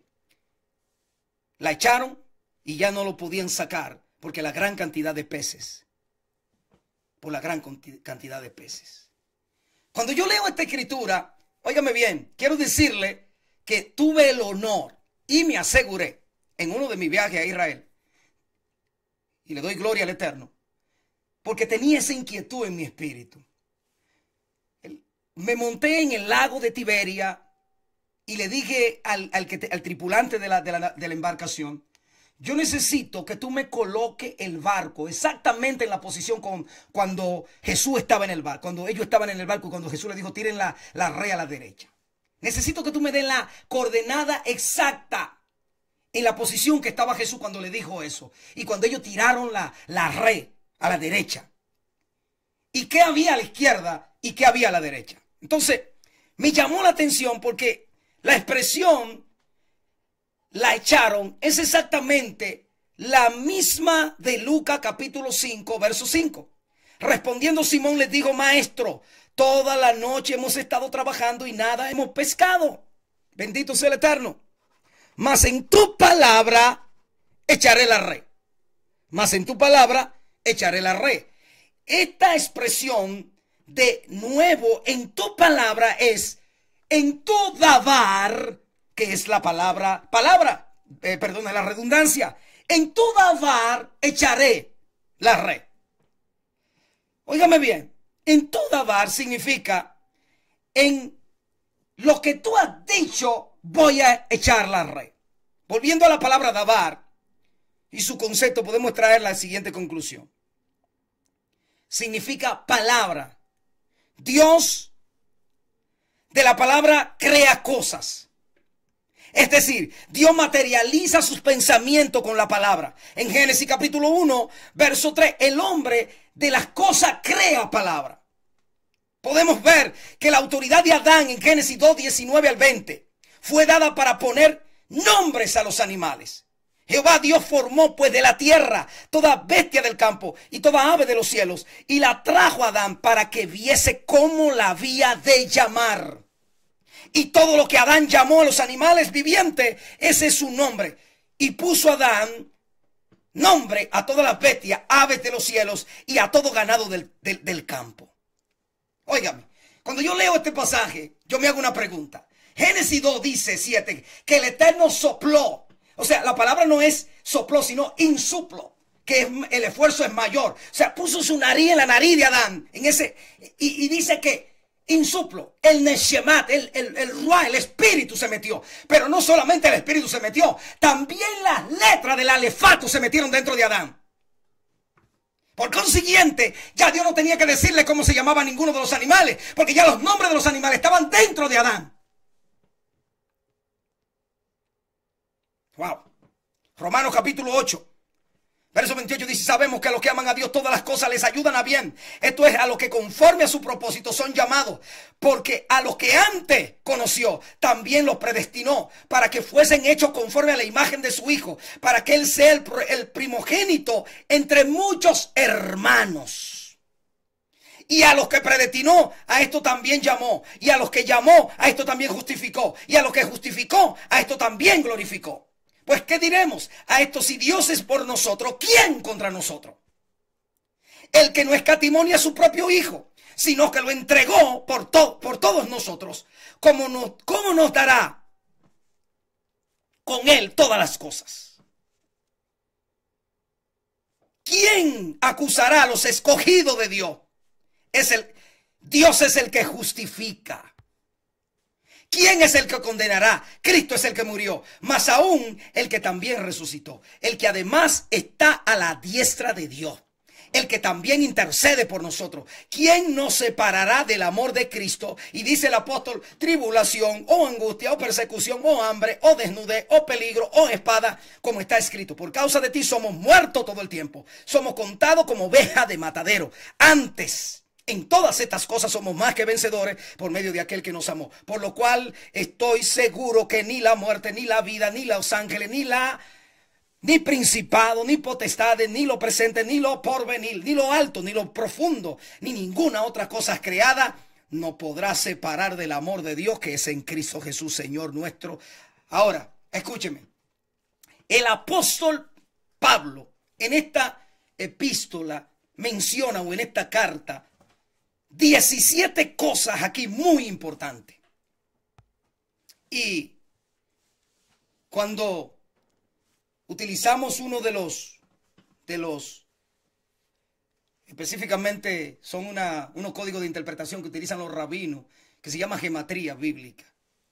La echaron y ya no lo podían sacar porque la gran cantidad de peces. Por la gran cantidad de peces. Cuando yo leo esta escritura, óigame bien, quiero decirle que tuve el honor y me aseguré en uno de mis viajes a Israel. Y le doy gloria al Eterno. Porque tenía esa inquietud en mi espíritu. Me monté en el lago de Tiberia y le dije al, tripulante de la, embarcación, yo necesito que tú me coloques el barco exactamente en la posición con, cuando Jesús estaba en el barco, cuando ellos estaban en el barco cuando Jesús le dijo, tiren la, la red a la derecha. Necesito que tú me den la coordenada exacta en la posición que estaba Jesús cuando le dijo eso. Y cuando ellos tiraron la, la red a la derecha. ¿Y qué había a la izquierda y qué había a la derecha? Entonces, me llamó la atención porque la expresión la echaron es exactamente la misma de Lucas capítulo 5, verso 5. Respondiendo Simón les dijo, maestro, toda la noche hemos estado trabajando y nada hemos pescado. Bendito sea el Eterno. Mas en tu palabra echaré la red. Mas en tu palabra echaré la red. Esta expresión de nuevo en tu palabra es en toda var, que es la palabra, palabra, eh, perdona la redundancia, en toda var echaré la red. Óigame bien, en toda var significa en lo que tú has dicho voy a echar la red. Volviendo a la palabra Dabar y su concepto, podemos traer la siguiente conclusión. Significa palabra. Dios de la palabra crea cosas. Es decir, Dios materializa sus pensamientos con la palabra. En Génesis capítulo 1, verso 3, el hombre de las cosas crea palabra. Podemos ver que la autoridad de Adán en Génesis 2, 19 al 20 fue dada para poner nombres a los animales. Jehová Dios formó pues de la tierra toda bestia del campo y toda ave de los cielos y la trajo a Adán para que viese cómo la había de llamar. Y todo lo que Adán llamó a los animales vivientes, ese es su nombre. Y puso Adán nombre a todas las bestias, aves de los cielos y a todo ganado del, campo. Óigame, cuando yo leo este pasaje, yo me hago una pregunta. Génesis 2 dice 7 que el Eterno sopló. O sea, la palabra no es sopló, sino insuplo, que el esfuerzo es mayor. O sea, puso su nariz en la nariz de Adán, en ese, y dice que insuplo, el Neshemat, el, el, el el espíritu se metió. Pero no solamente el espíritu se metió, también las letras del alefato se metieron dentro de Adán. Por consiguiente, ya Dios no tenía que decirle cómo se llamaba ninguno de los animales, porque ya los nombres de los animales estaban dentro de Adán. Wow. Romanos capítulo 8. Verso 28 dice, sabemos que a los que aman a Dios todas las cosas les ayudan a bien. Esto es a los que conforme a su propósito son llamados. Porque a los que antes conoció, también los predestinó para que fuesen hechos conforme a la imagen de su Hijo, para que Él sea el, primogénito entre muchos hermanos. Y a los que predestinó, a esto también llamó. Y a los que llamó, a esto también justificó. Y a los que justificó, a esto también glorificó. Pues ¿qué diremos? A esto si Dios es por nosotros, ¿quién contra nosotros? El que no escatimonia a su propio hijo, sino que lo entregó por, todos nosotros, ¿cómo nos, nos dará con él todas las cosas? ¿Quién acusará a los escogidos de Dios? Es el Dios es el que justifica. ¿Quién es el que condenará? Cristo es el que murió, más aún el que también resucitó, el que además está a la diestra de Dios, el que también intercede por nosotros. ¿Quién nos separará del amor de Cristo? Y dice el apóstol, tribulación o angustia o persecución o hambre o desnudez o peligro o espada, como está escrito. Por causa de ti somos muertos todo el tiempo, somos contados como oveja de matadero. Antes en todas estas cosas somos más que vencedores por medio de aquel que nos amó. Por lo cual estoy seguro que ni la muerte, ni la vida, ni los ángeles, ni la ni principado, ni potestades, ni lo presente, ni lo porvenir, ni lo alto, ni lo profundo, ni ninguna otra cosa creada no podrá separar del amor de Dios que es en Cristo Jesús, Señor nuestro. Ahora, escúcheme. El apóstol Pablo en esta epístola menciona o en esta carta 17 cosas aquí muy importantes. Y cuando utilizamos uno de los, de los, específicamente son una, unos códigos de interpretación que utilizan los rabinos, que se llama gematría bíblica.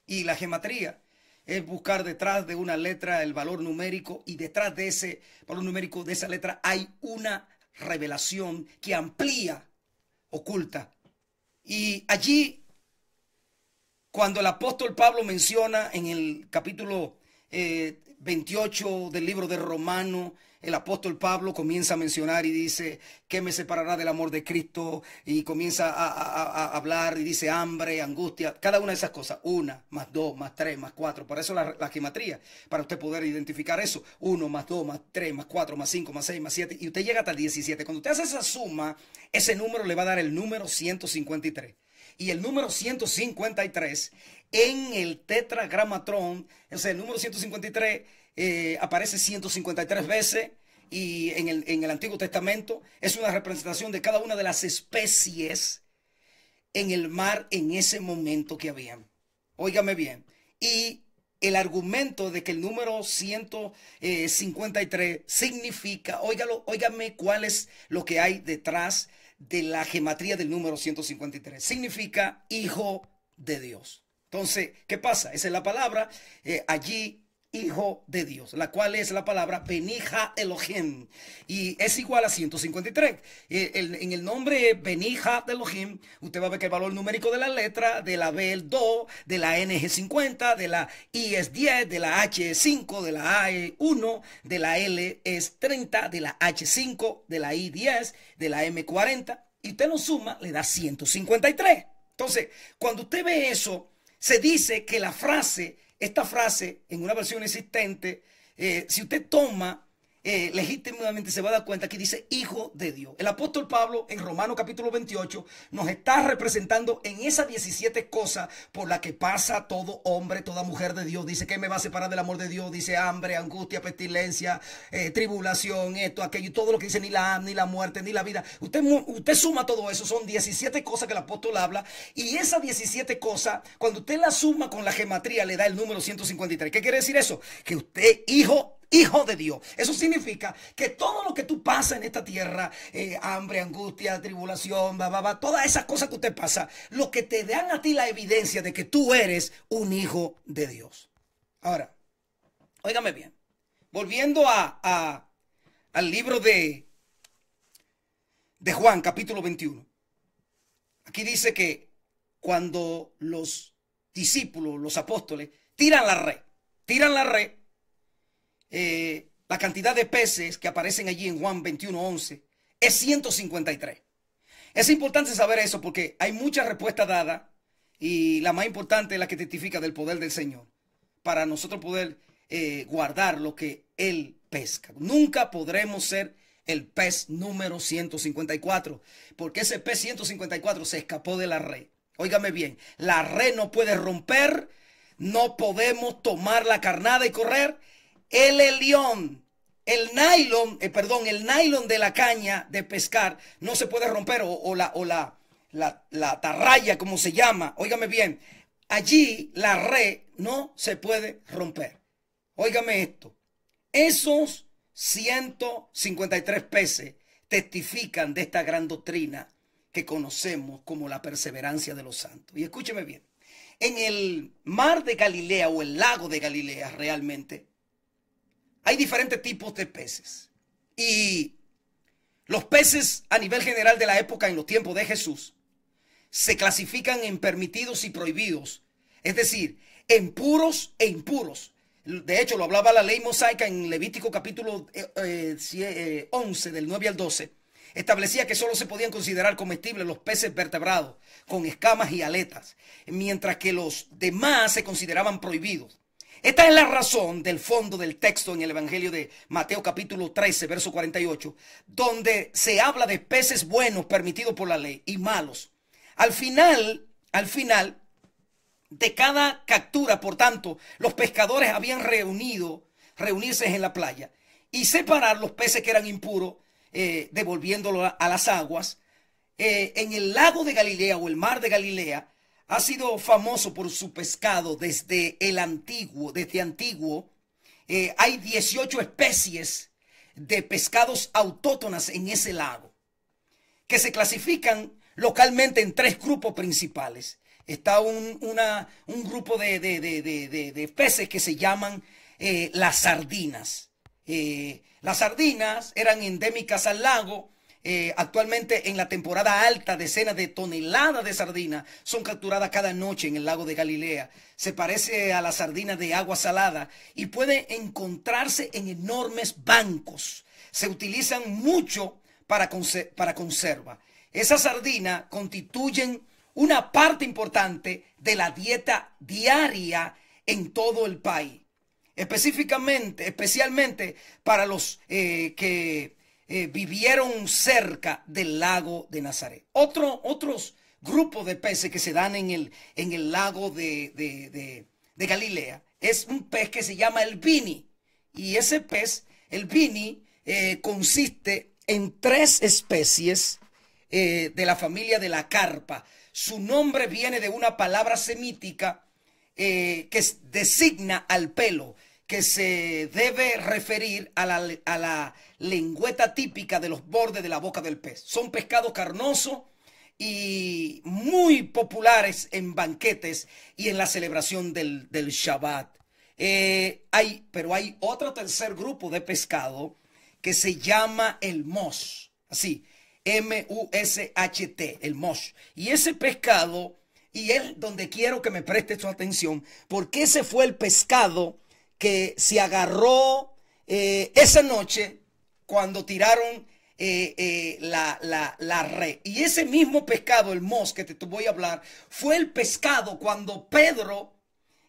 Y la gematría es buscar detrás de una letra el valor numérico y detrás de ese valor numérico de esa letra hay una revelación que amplía oculta. Y allí, cuando el apóstol Pablo menciona en el capítulo 28 eh, del libro de Romano, el apóstol Pablo comienza a mencionar y dice, ¿qué me separará del amor de Cristo? Y comienza a, hablar y dice hambre, angustia, cada una de esas cosas, una, más dos, más tres, más cuatro, para eso la, la para usted poder identificar eso, uno, más dos, más tres, más cuatro, más cinco, más seis, más siete, y usted llega hasta el 17. Cuando usted hace esa suma, ese número le va a dar el número 153 y el número 153 en el tetragramatrón, es el número 153 eh, aparece 153 veces y en el, en el Antiguo Testamento es una representación de cada una de las especies en el mar en ese momento que habían. Óigame bien. Y el argumento de que el número 153 significa, óigalo, óigame cuál es lo que hay detrás de la geometría del número 153. Significa hijo de Dios. Entonces, ¿qué pasa? Esa es la palabra. Eh, allí hijo de Dios, la cual es la palabra Benija Elohim. Y es igual a 153. en el nombre Benija Elohim, usted va a ver que el valor numérico de la letra, de la B el 2, de la N NG 50, de la I es 10, de la H es 5, de la A es 1, de la L es 30, de la H 5, de la I 10, de la M 40. Y usted lo suma, le da 153. Entonces, cuando usted ve eso, se dice que la frase esta frase en una versión existente, eh, si usted toma eh, legítimamente se va a dar cuenta que dice hijo de Dios. El apóstol Pablo en Romano capítulo 28 nos está representando en esas 17 cosas por las que pasa todo hombre, toda mujer de Dios. Dice que me va a separar del amor de Dios. Dice hambre, angustia, pestilencia, eh, tribulación, esto, aquello, todo lo que dice ni la ni la muerte, ni la vida. Usted, usted suma todo eso. Son 17 cosas que el apóstol habla. Y esas 17 cosas, cuando usted las suma con la gematría, le da el número 153. ¿Qué quiere decir eso? Que usted, hijo hijo de Dios. Eso significa que todo lo que tú pasas en esta tierra, eh, hambre, angustia, tribulación, todas esas cosas que usted pasa, lo que te dan a ti la evidencia de que tú eres un hijo de Dios. Ahora, óigame bien, volviendo al libro de, de Juan, capítulo 21. Aquí dice que cuando los discípulos, los apóstoles, tiran la red, tiran la red eh, la cantidad de peces que aparecen allí en Juan 21.11 es 153. Es importante saber eso porque hay muchas respuestas dadas y la más importante es la que testifica del poder del Señor para nosotros poder eh, guardar lo que Él pesca. Nunca podremos ser el pez número 154 porque ese pez 154 se escapó de la red. Óigame bien, la red no puede romper, no podemos tomar la carnada y correr el elión, el nylon, eh, perdón, el nylon de la caña de pescar no se puede romper o, la, o la tarraya, como se llama. Óigame bien, allí la red no se puede romper. Óigame esto, esos 153 peces testifican de esta gran doctrina que conocemos como la perseverancia de los santos. Y escúcheme bien, en el mar de Galilea o el lago de Galilea realmente, hay diferentes tipos de peces. Y los peces a nivel general de la época en los tiempos de Jesús se clasifican en permitidos y prohibidos, es decir, en puros e impuros. De hecho, lo hablaba la ley mosaica en Levítico capítulo 11, eh, eh, eh, del 9 al 12. Establecía que solo se podían considerar comestibles los peces vertebrados con escamas y aletas, mientras que los demás se consideraban prohibidos. Esta es la razón del fondo del texto en el Evangelio de Mateo capítulo 13, verso 48, donde se habla de peces buenos permitidos por la ley y malos. Al final, al final de cada captura, por tanto, los pescadores habían reunido, reunirse en la playa y separar los peces que eran impuros, eh, devolviéndolos a, las aguas. Eh, en el lago de Galilea o el mar de Galilea, ha sido famoso por su pescado desde el antiguo, desde antiguo. Eh, hay 18 especies de pescados autóctonas en ese lago, que se clasifican localmente en tres grupos principales. Está un, una, un grupo de, de, de, de, peces que se llaman eh, las sardinas. Eh, las sardinas eran endémicas al lago eh, actualmente en la temporada alta, decenas de toneladas de sardinas son capturadas cada noche en el lago de Galilea. Se parece a la sardina de agua salada y puede encontrarse en enormes bancos. Se utilizan mucho para, para conserva. Esas sardinas constituyen una parte importante de la dieta diaria en todo el país. Específicamente, especialmente para los eh, que eh, vivieron cerca del lago de Nazaret. Otro, otros grupos de peces que se dan en el, en el lago de, Galilea es un pez que se llama el bini. Y ese pez, el bini, eh, consiste en tres especies eh, de la familia de la carpa. Su nombre viene de una palabra semítica que designa al pelo que se debe referir a la, lengüeta típica de los bordes de la boca del pez. Son pescados carnosos y muy populares en banquetes y en la celebración del, del Shabbat. Eh, hay, pero hay otro tercer grupo de pescado que se llama el mosh, así, M-U-S-H-T, el mosh. Y ese pescado, y es donde quiero que me preste su atención, porque ese fue el pescado que se agarró eh, esa noche cuando tiraron eh, eh, la, la, red. Y ese mismo pescado, el mos que te, voy a hablar, fue el pescado cuando Pedro,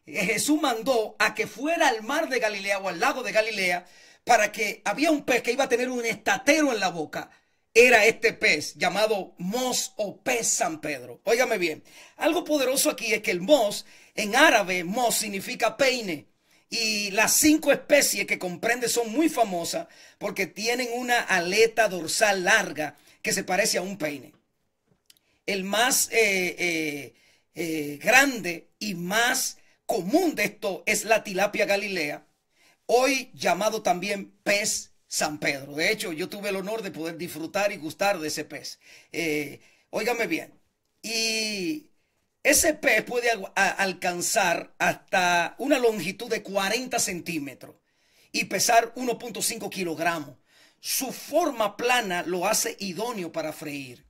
Jesús mandó a que fuera al mar de Galilea o al lado de Galilea para que había un pez que iba a tener un estatero en la boca. Era este pez llamado mos o pez San Pedro. Óigame bien, algo poderoso aquí es que el mos, en árabe, mos significa peine. Y las cinco especies que comprende son muy famosas porque tienen una aleta dorsal larga que se parece a un peine. El más eh, eh, eh, grande y más común de esto es la tilapia galilea, hoy llamado también pez San Pedro. De hecho, yo tuve el honor de poder disfrutar y gustar de ese pez. óigame bien. Y ese pez puede alcanzar hasta una longitud de 40 centímetros y pesar 1.5 kilogramos. Su forma plana lo hace idóneo para freír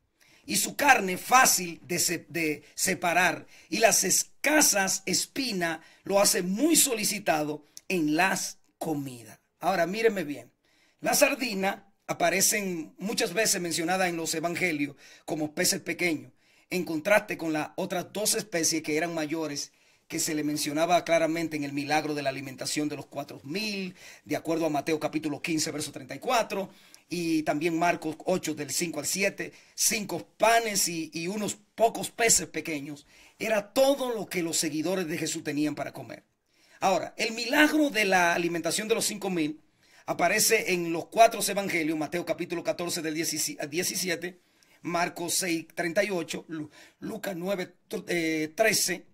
y su carne fácil de, separar y las escasas espinas lo hace muy solicitado en las comidas. Ahora míreme bien, la sardina aparecen muchas veces mencionada en los evangelios como peces pequeños en contraste con las otras dos especies que eran mayores que se le mencionaba claramente en el milagro de la alimentación de los cuatro mil, de acuerdo a Mateo capítulo 15, verso 34, y también Marcos 8 del 5 al 7, cinco panes y, unos pocos peces pequeños. Era todo lo que los seguidores de Jesús tenían para comer. Ahora, el milagro de la alimentación de los cinco mil aparece en los cuatro evangelios, Mateo capítulo 14 del 17 Marcos 6, 38, Lucas 9, 13.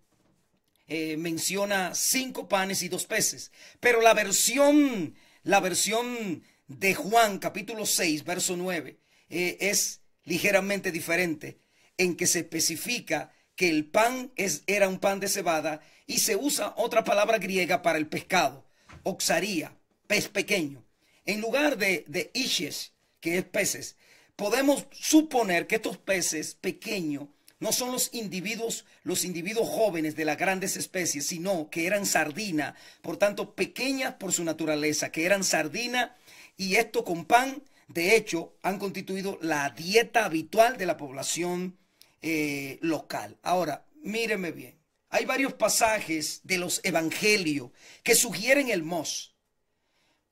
menciona cinco panes y dos peces. Pero la versión, la versión de Juan capítulo 6, verso 9, eh, es ligeramente diferente en que se especifica que el pan es, era un pan de cebada y se usa otra palabra griega para el pescado, oxaría, pez pequeño. En lugar de, de ishes, que es peces, podemos suponer que estos peces pequeños no son los individuos, los individuos jóvenes de las grandes especies, sino que eran sardina, por tanto pequeñas por su naturaleza, que eran sardina y esto con pan, de hecho, han constituido la dieta habitual de la población eh, local. Ahora, míreme bien, hay varios pasajes de los evangelios que sugieren el mos.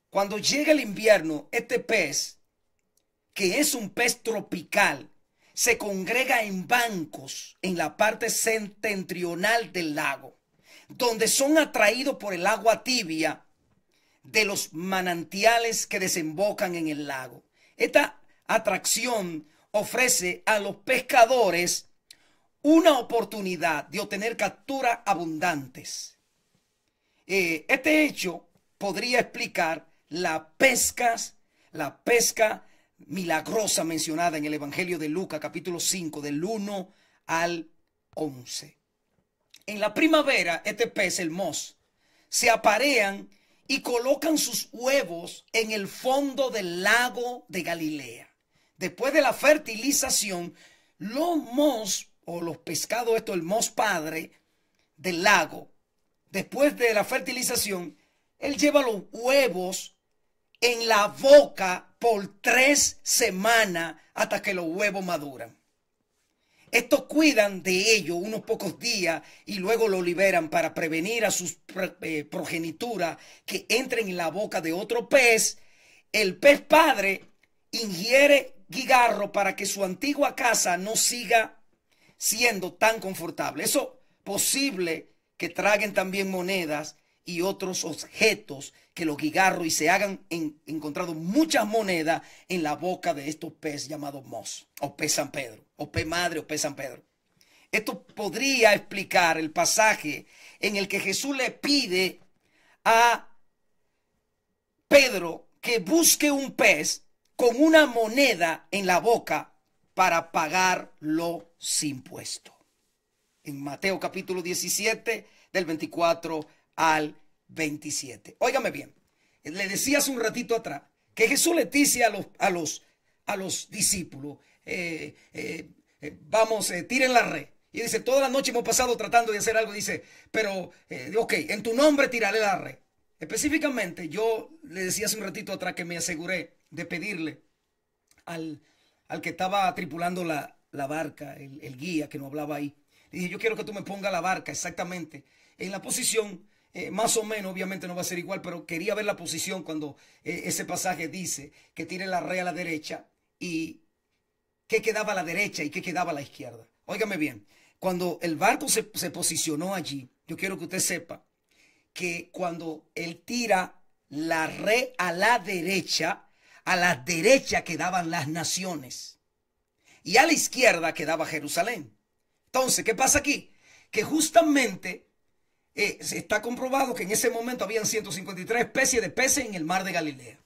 Cuando llega el invierno, este pez que es un pez tropical, se congrega en bancos en la parte septentrional del lago, donde son atraídos por el agua tibia de los manantiales que desembocan en el lago. Esta atracción ofrece a los pescadores una oportunidad de obtener capturas abundantes. Eh, este hecho podría explicar la pescas la pesca milagrosa mencionada en el Evangelio de Lucas capítulo 5 del 1 al 11. En la primavera este pez, el mos, se aparean y colocan sus huevos en el fondo del lago de Galilea. Después de la fertilización, los mos o los pescados, esto el mos padre del lago, después de la fertilización, él lleva los huevos en la boca por tres semanas hasta que los huevos maduran. Estos cuidan de ello unos pocos días y luego lo liberan para prevenir a sus eh, progenituras que entren en la boca de otro pez. El pez padre ingiere guigarro para que su antigua casa no siga siendo tan confortable. Eso posible que traguen también monedas y otros objetos que los guigarros y se hagan encontrado muchas monedas en la boca de estos peces llamados mos o pez San Pedro, o pez madre o pez San Pedro. Esto podría explicar el pasaje en el que Jesús le pide a Pedro que busque un pez con una moneda en la boca para pagar los impuestos. En Mateo capítulo 17 del 24 al 27. Óigame bien, le decía hace un ratito atrás que Jesús le dice a los, a los, a los discípulos, eh, eh, eh, vamos, tiren la red. Y dice, toda la noche hemos pasado tratando de hacer algo. Dice, pero, ok, en tu nombre tiraré la red. Específicamente, yo le decía hace un ratito atrás que me aseguré de pedirle al, al que estaba tripulando la, la barca, el, guía que nos hablaba ahí. Le dije, yo quiero que tú me pongas la barca exactamente en la posición eh, más o menos, obviamente no va a ser igual, pero quería ver la posición cuando eh, ese pasaje dice que tiene la rea a la derecha y qué quedaba a la derecha y qué quedaba a la izquierda. Óigame bien, cuando el barco se, se posicionó allí, yo quiero que usted sepa que cuando él tira la red a la derecha, a la derecha quedaban las naciones y a la izquierda quedaba Jerusalén. Entonces, ¿qué pasa aquí? Que justamente eh, está comprobado que en ese momento habían 153 especies de peces en el mar de Galilea.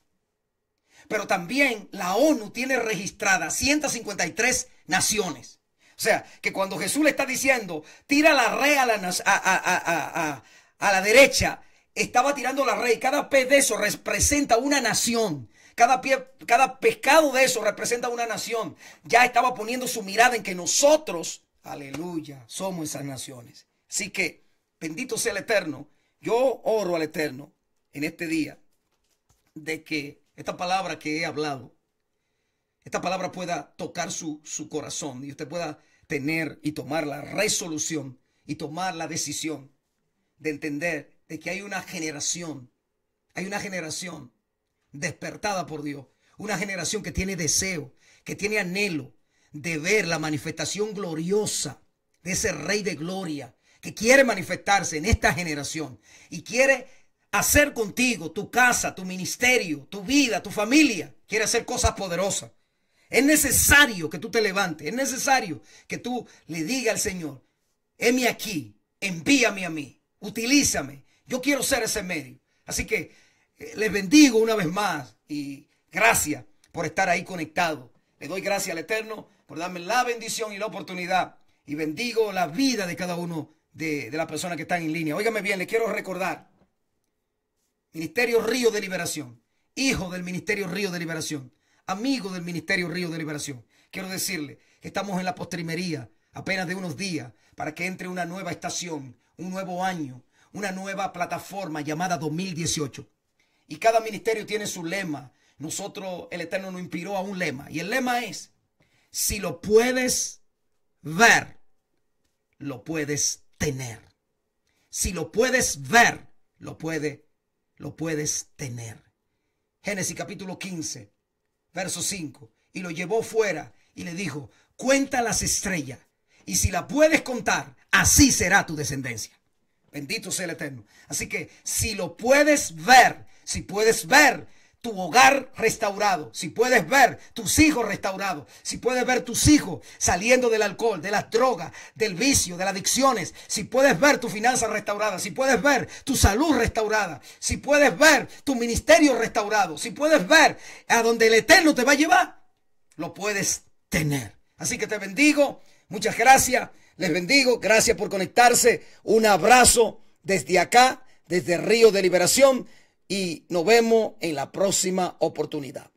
Pero también la ONU tiene registradas 153 naciones. O sea, que cuando Jesús le está diciendo, tira la red a la, derecha, estaba tirando la red. Cada pez de eso representa una nación. Cada, cada pescado de eso representa una nación. Ya estaba poniendo su mirada en que nosotros, aleluya, somos esas naciones. Así que Bendito sea el Eterno. Yo oro al Eterno en este día de que esta palabra que he hablado, esta palabra pueda tocar su, corazón y usted pueda tener y tomar la resolución y tomar la decisión de entender de que hay una generación, hay una generación despertada por Dios, una generación que tiene deseo, que tiene anhelo de ver la manifestación gloriosa de ese Rey de Gloria, que quiere manifestarse en esta generación y quiere hacer contigo tu casa, tu ministerio, tu vida, tu familia. Quiere hacer cosas poderosas. Es necesario que tú te levantes. Es necesario que tú le digas al Señor, heme aquí, envíame a mí, utilízame. Yo quiero ser ese medio. Así que eh, les bendigo una vez más y gracias por estar ahí conectado. Le doy gracias al Eterno por darme la bendición y la oportunidad y bendigo la vida de cada uno de, de las personas que están en línea. Óigame bien, le quiero recordar. Ministerio Río de Liberación, hijo del Ministerio Río de Liberación, amigo del Ministerio Río de Liberación. Quiero decirle que estamos en la postrimería, apenas de unos días, para que entre una nueva estación, un nuevo año, una nueva plataforma llamada 2018. Y cada ministerio tiene su lema. Nosotros, el Eterno nos inspiró a un lema. Y el lema es, si lo puedes ver, lo puedes tener. Si lo puedes ver, lo puede, lo puedes tener. Génesis capítulo 15, verso 5. Y lo llevó fuera y le dijo, cuenta las estrellas. Y si la puedes contar, así será tu descendencia. Bendito sea el Eterno. Así que si lo puedes ver, si puedes ver tu hogar restaurado, si puedes ver tus hijos restaurados, si puedes ver tus hijos saliendo del alcohol, de las drogas, del vicio, de las adicciones, si puedes ver tu finanza restaurada, si puedes ver tu salud restaurada, si puedes ver tu ministerio restaurado, si puedes ver a donde el Eterno te va a llevar, lo puedes tener. Así que te bendigo, muchas gracias, les bendigo, gracias por conectarse, un abrazo desde acá, desde Río de Liberación y nos vemos en la próxima oportunidad.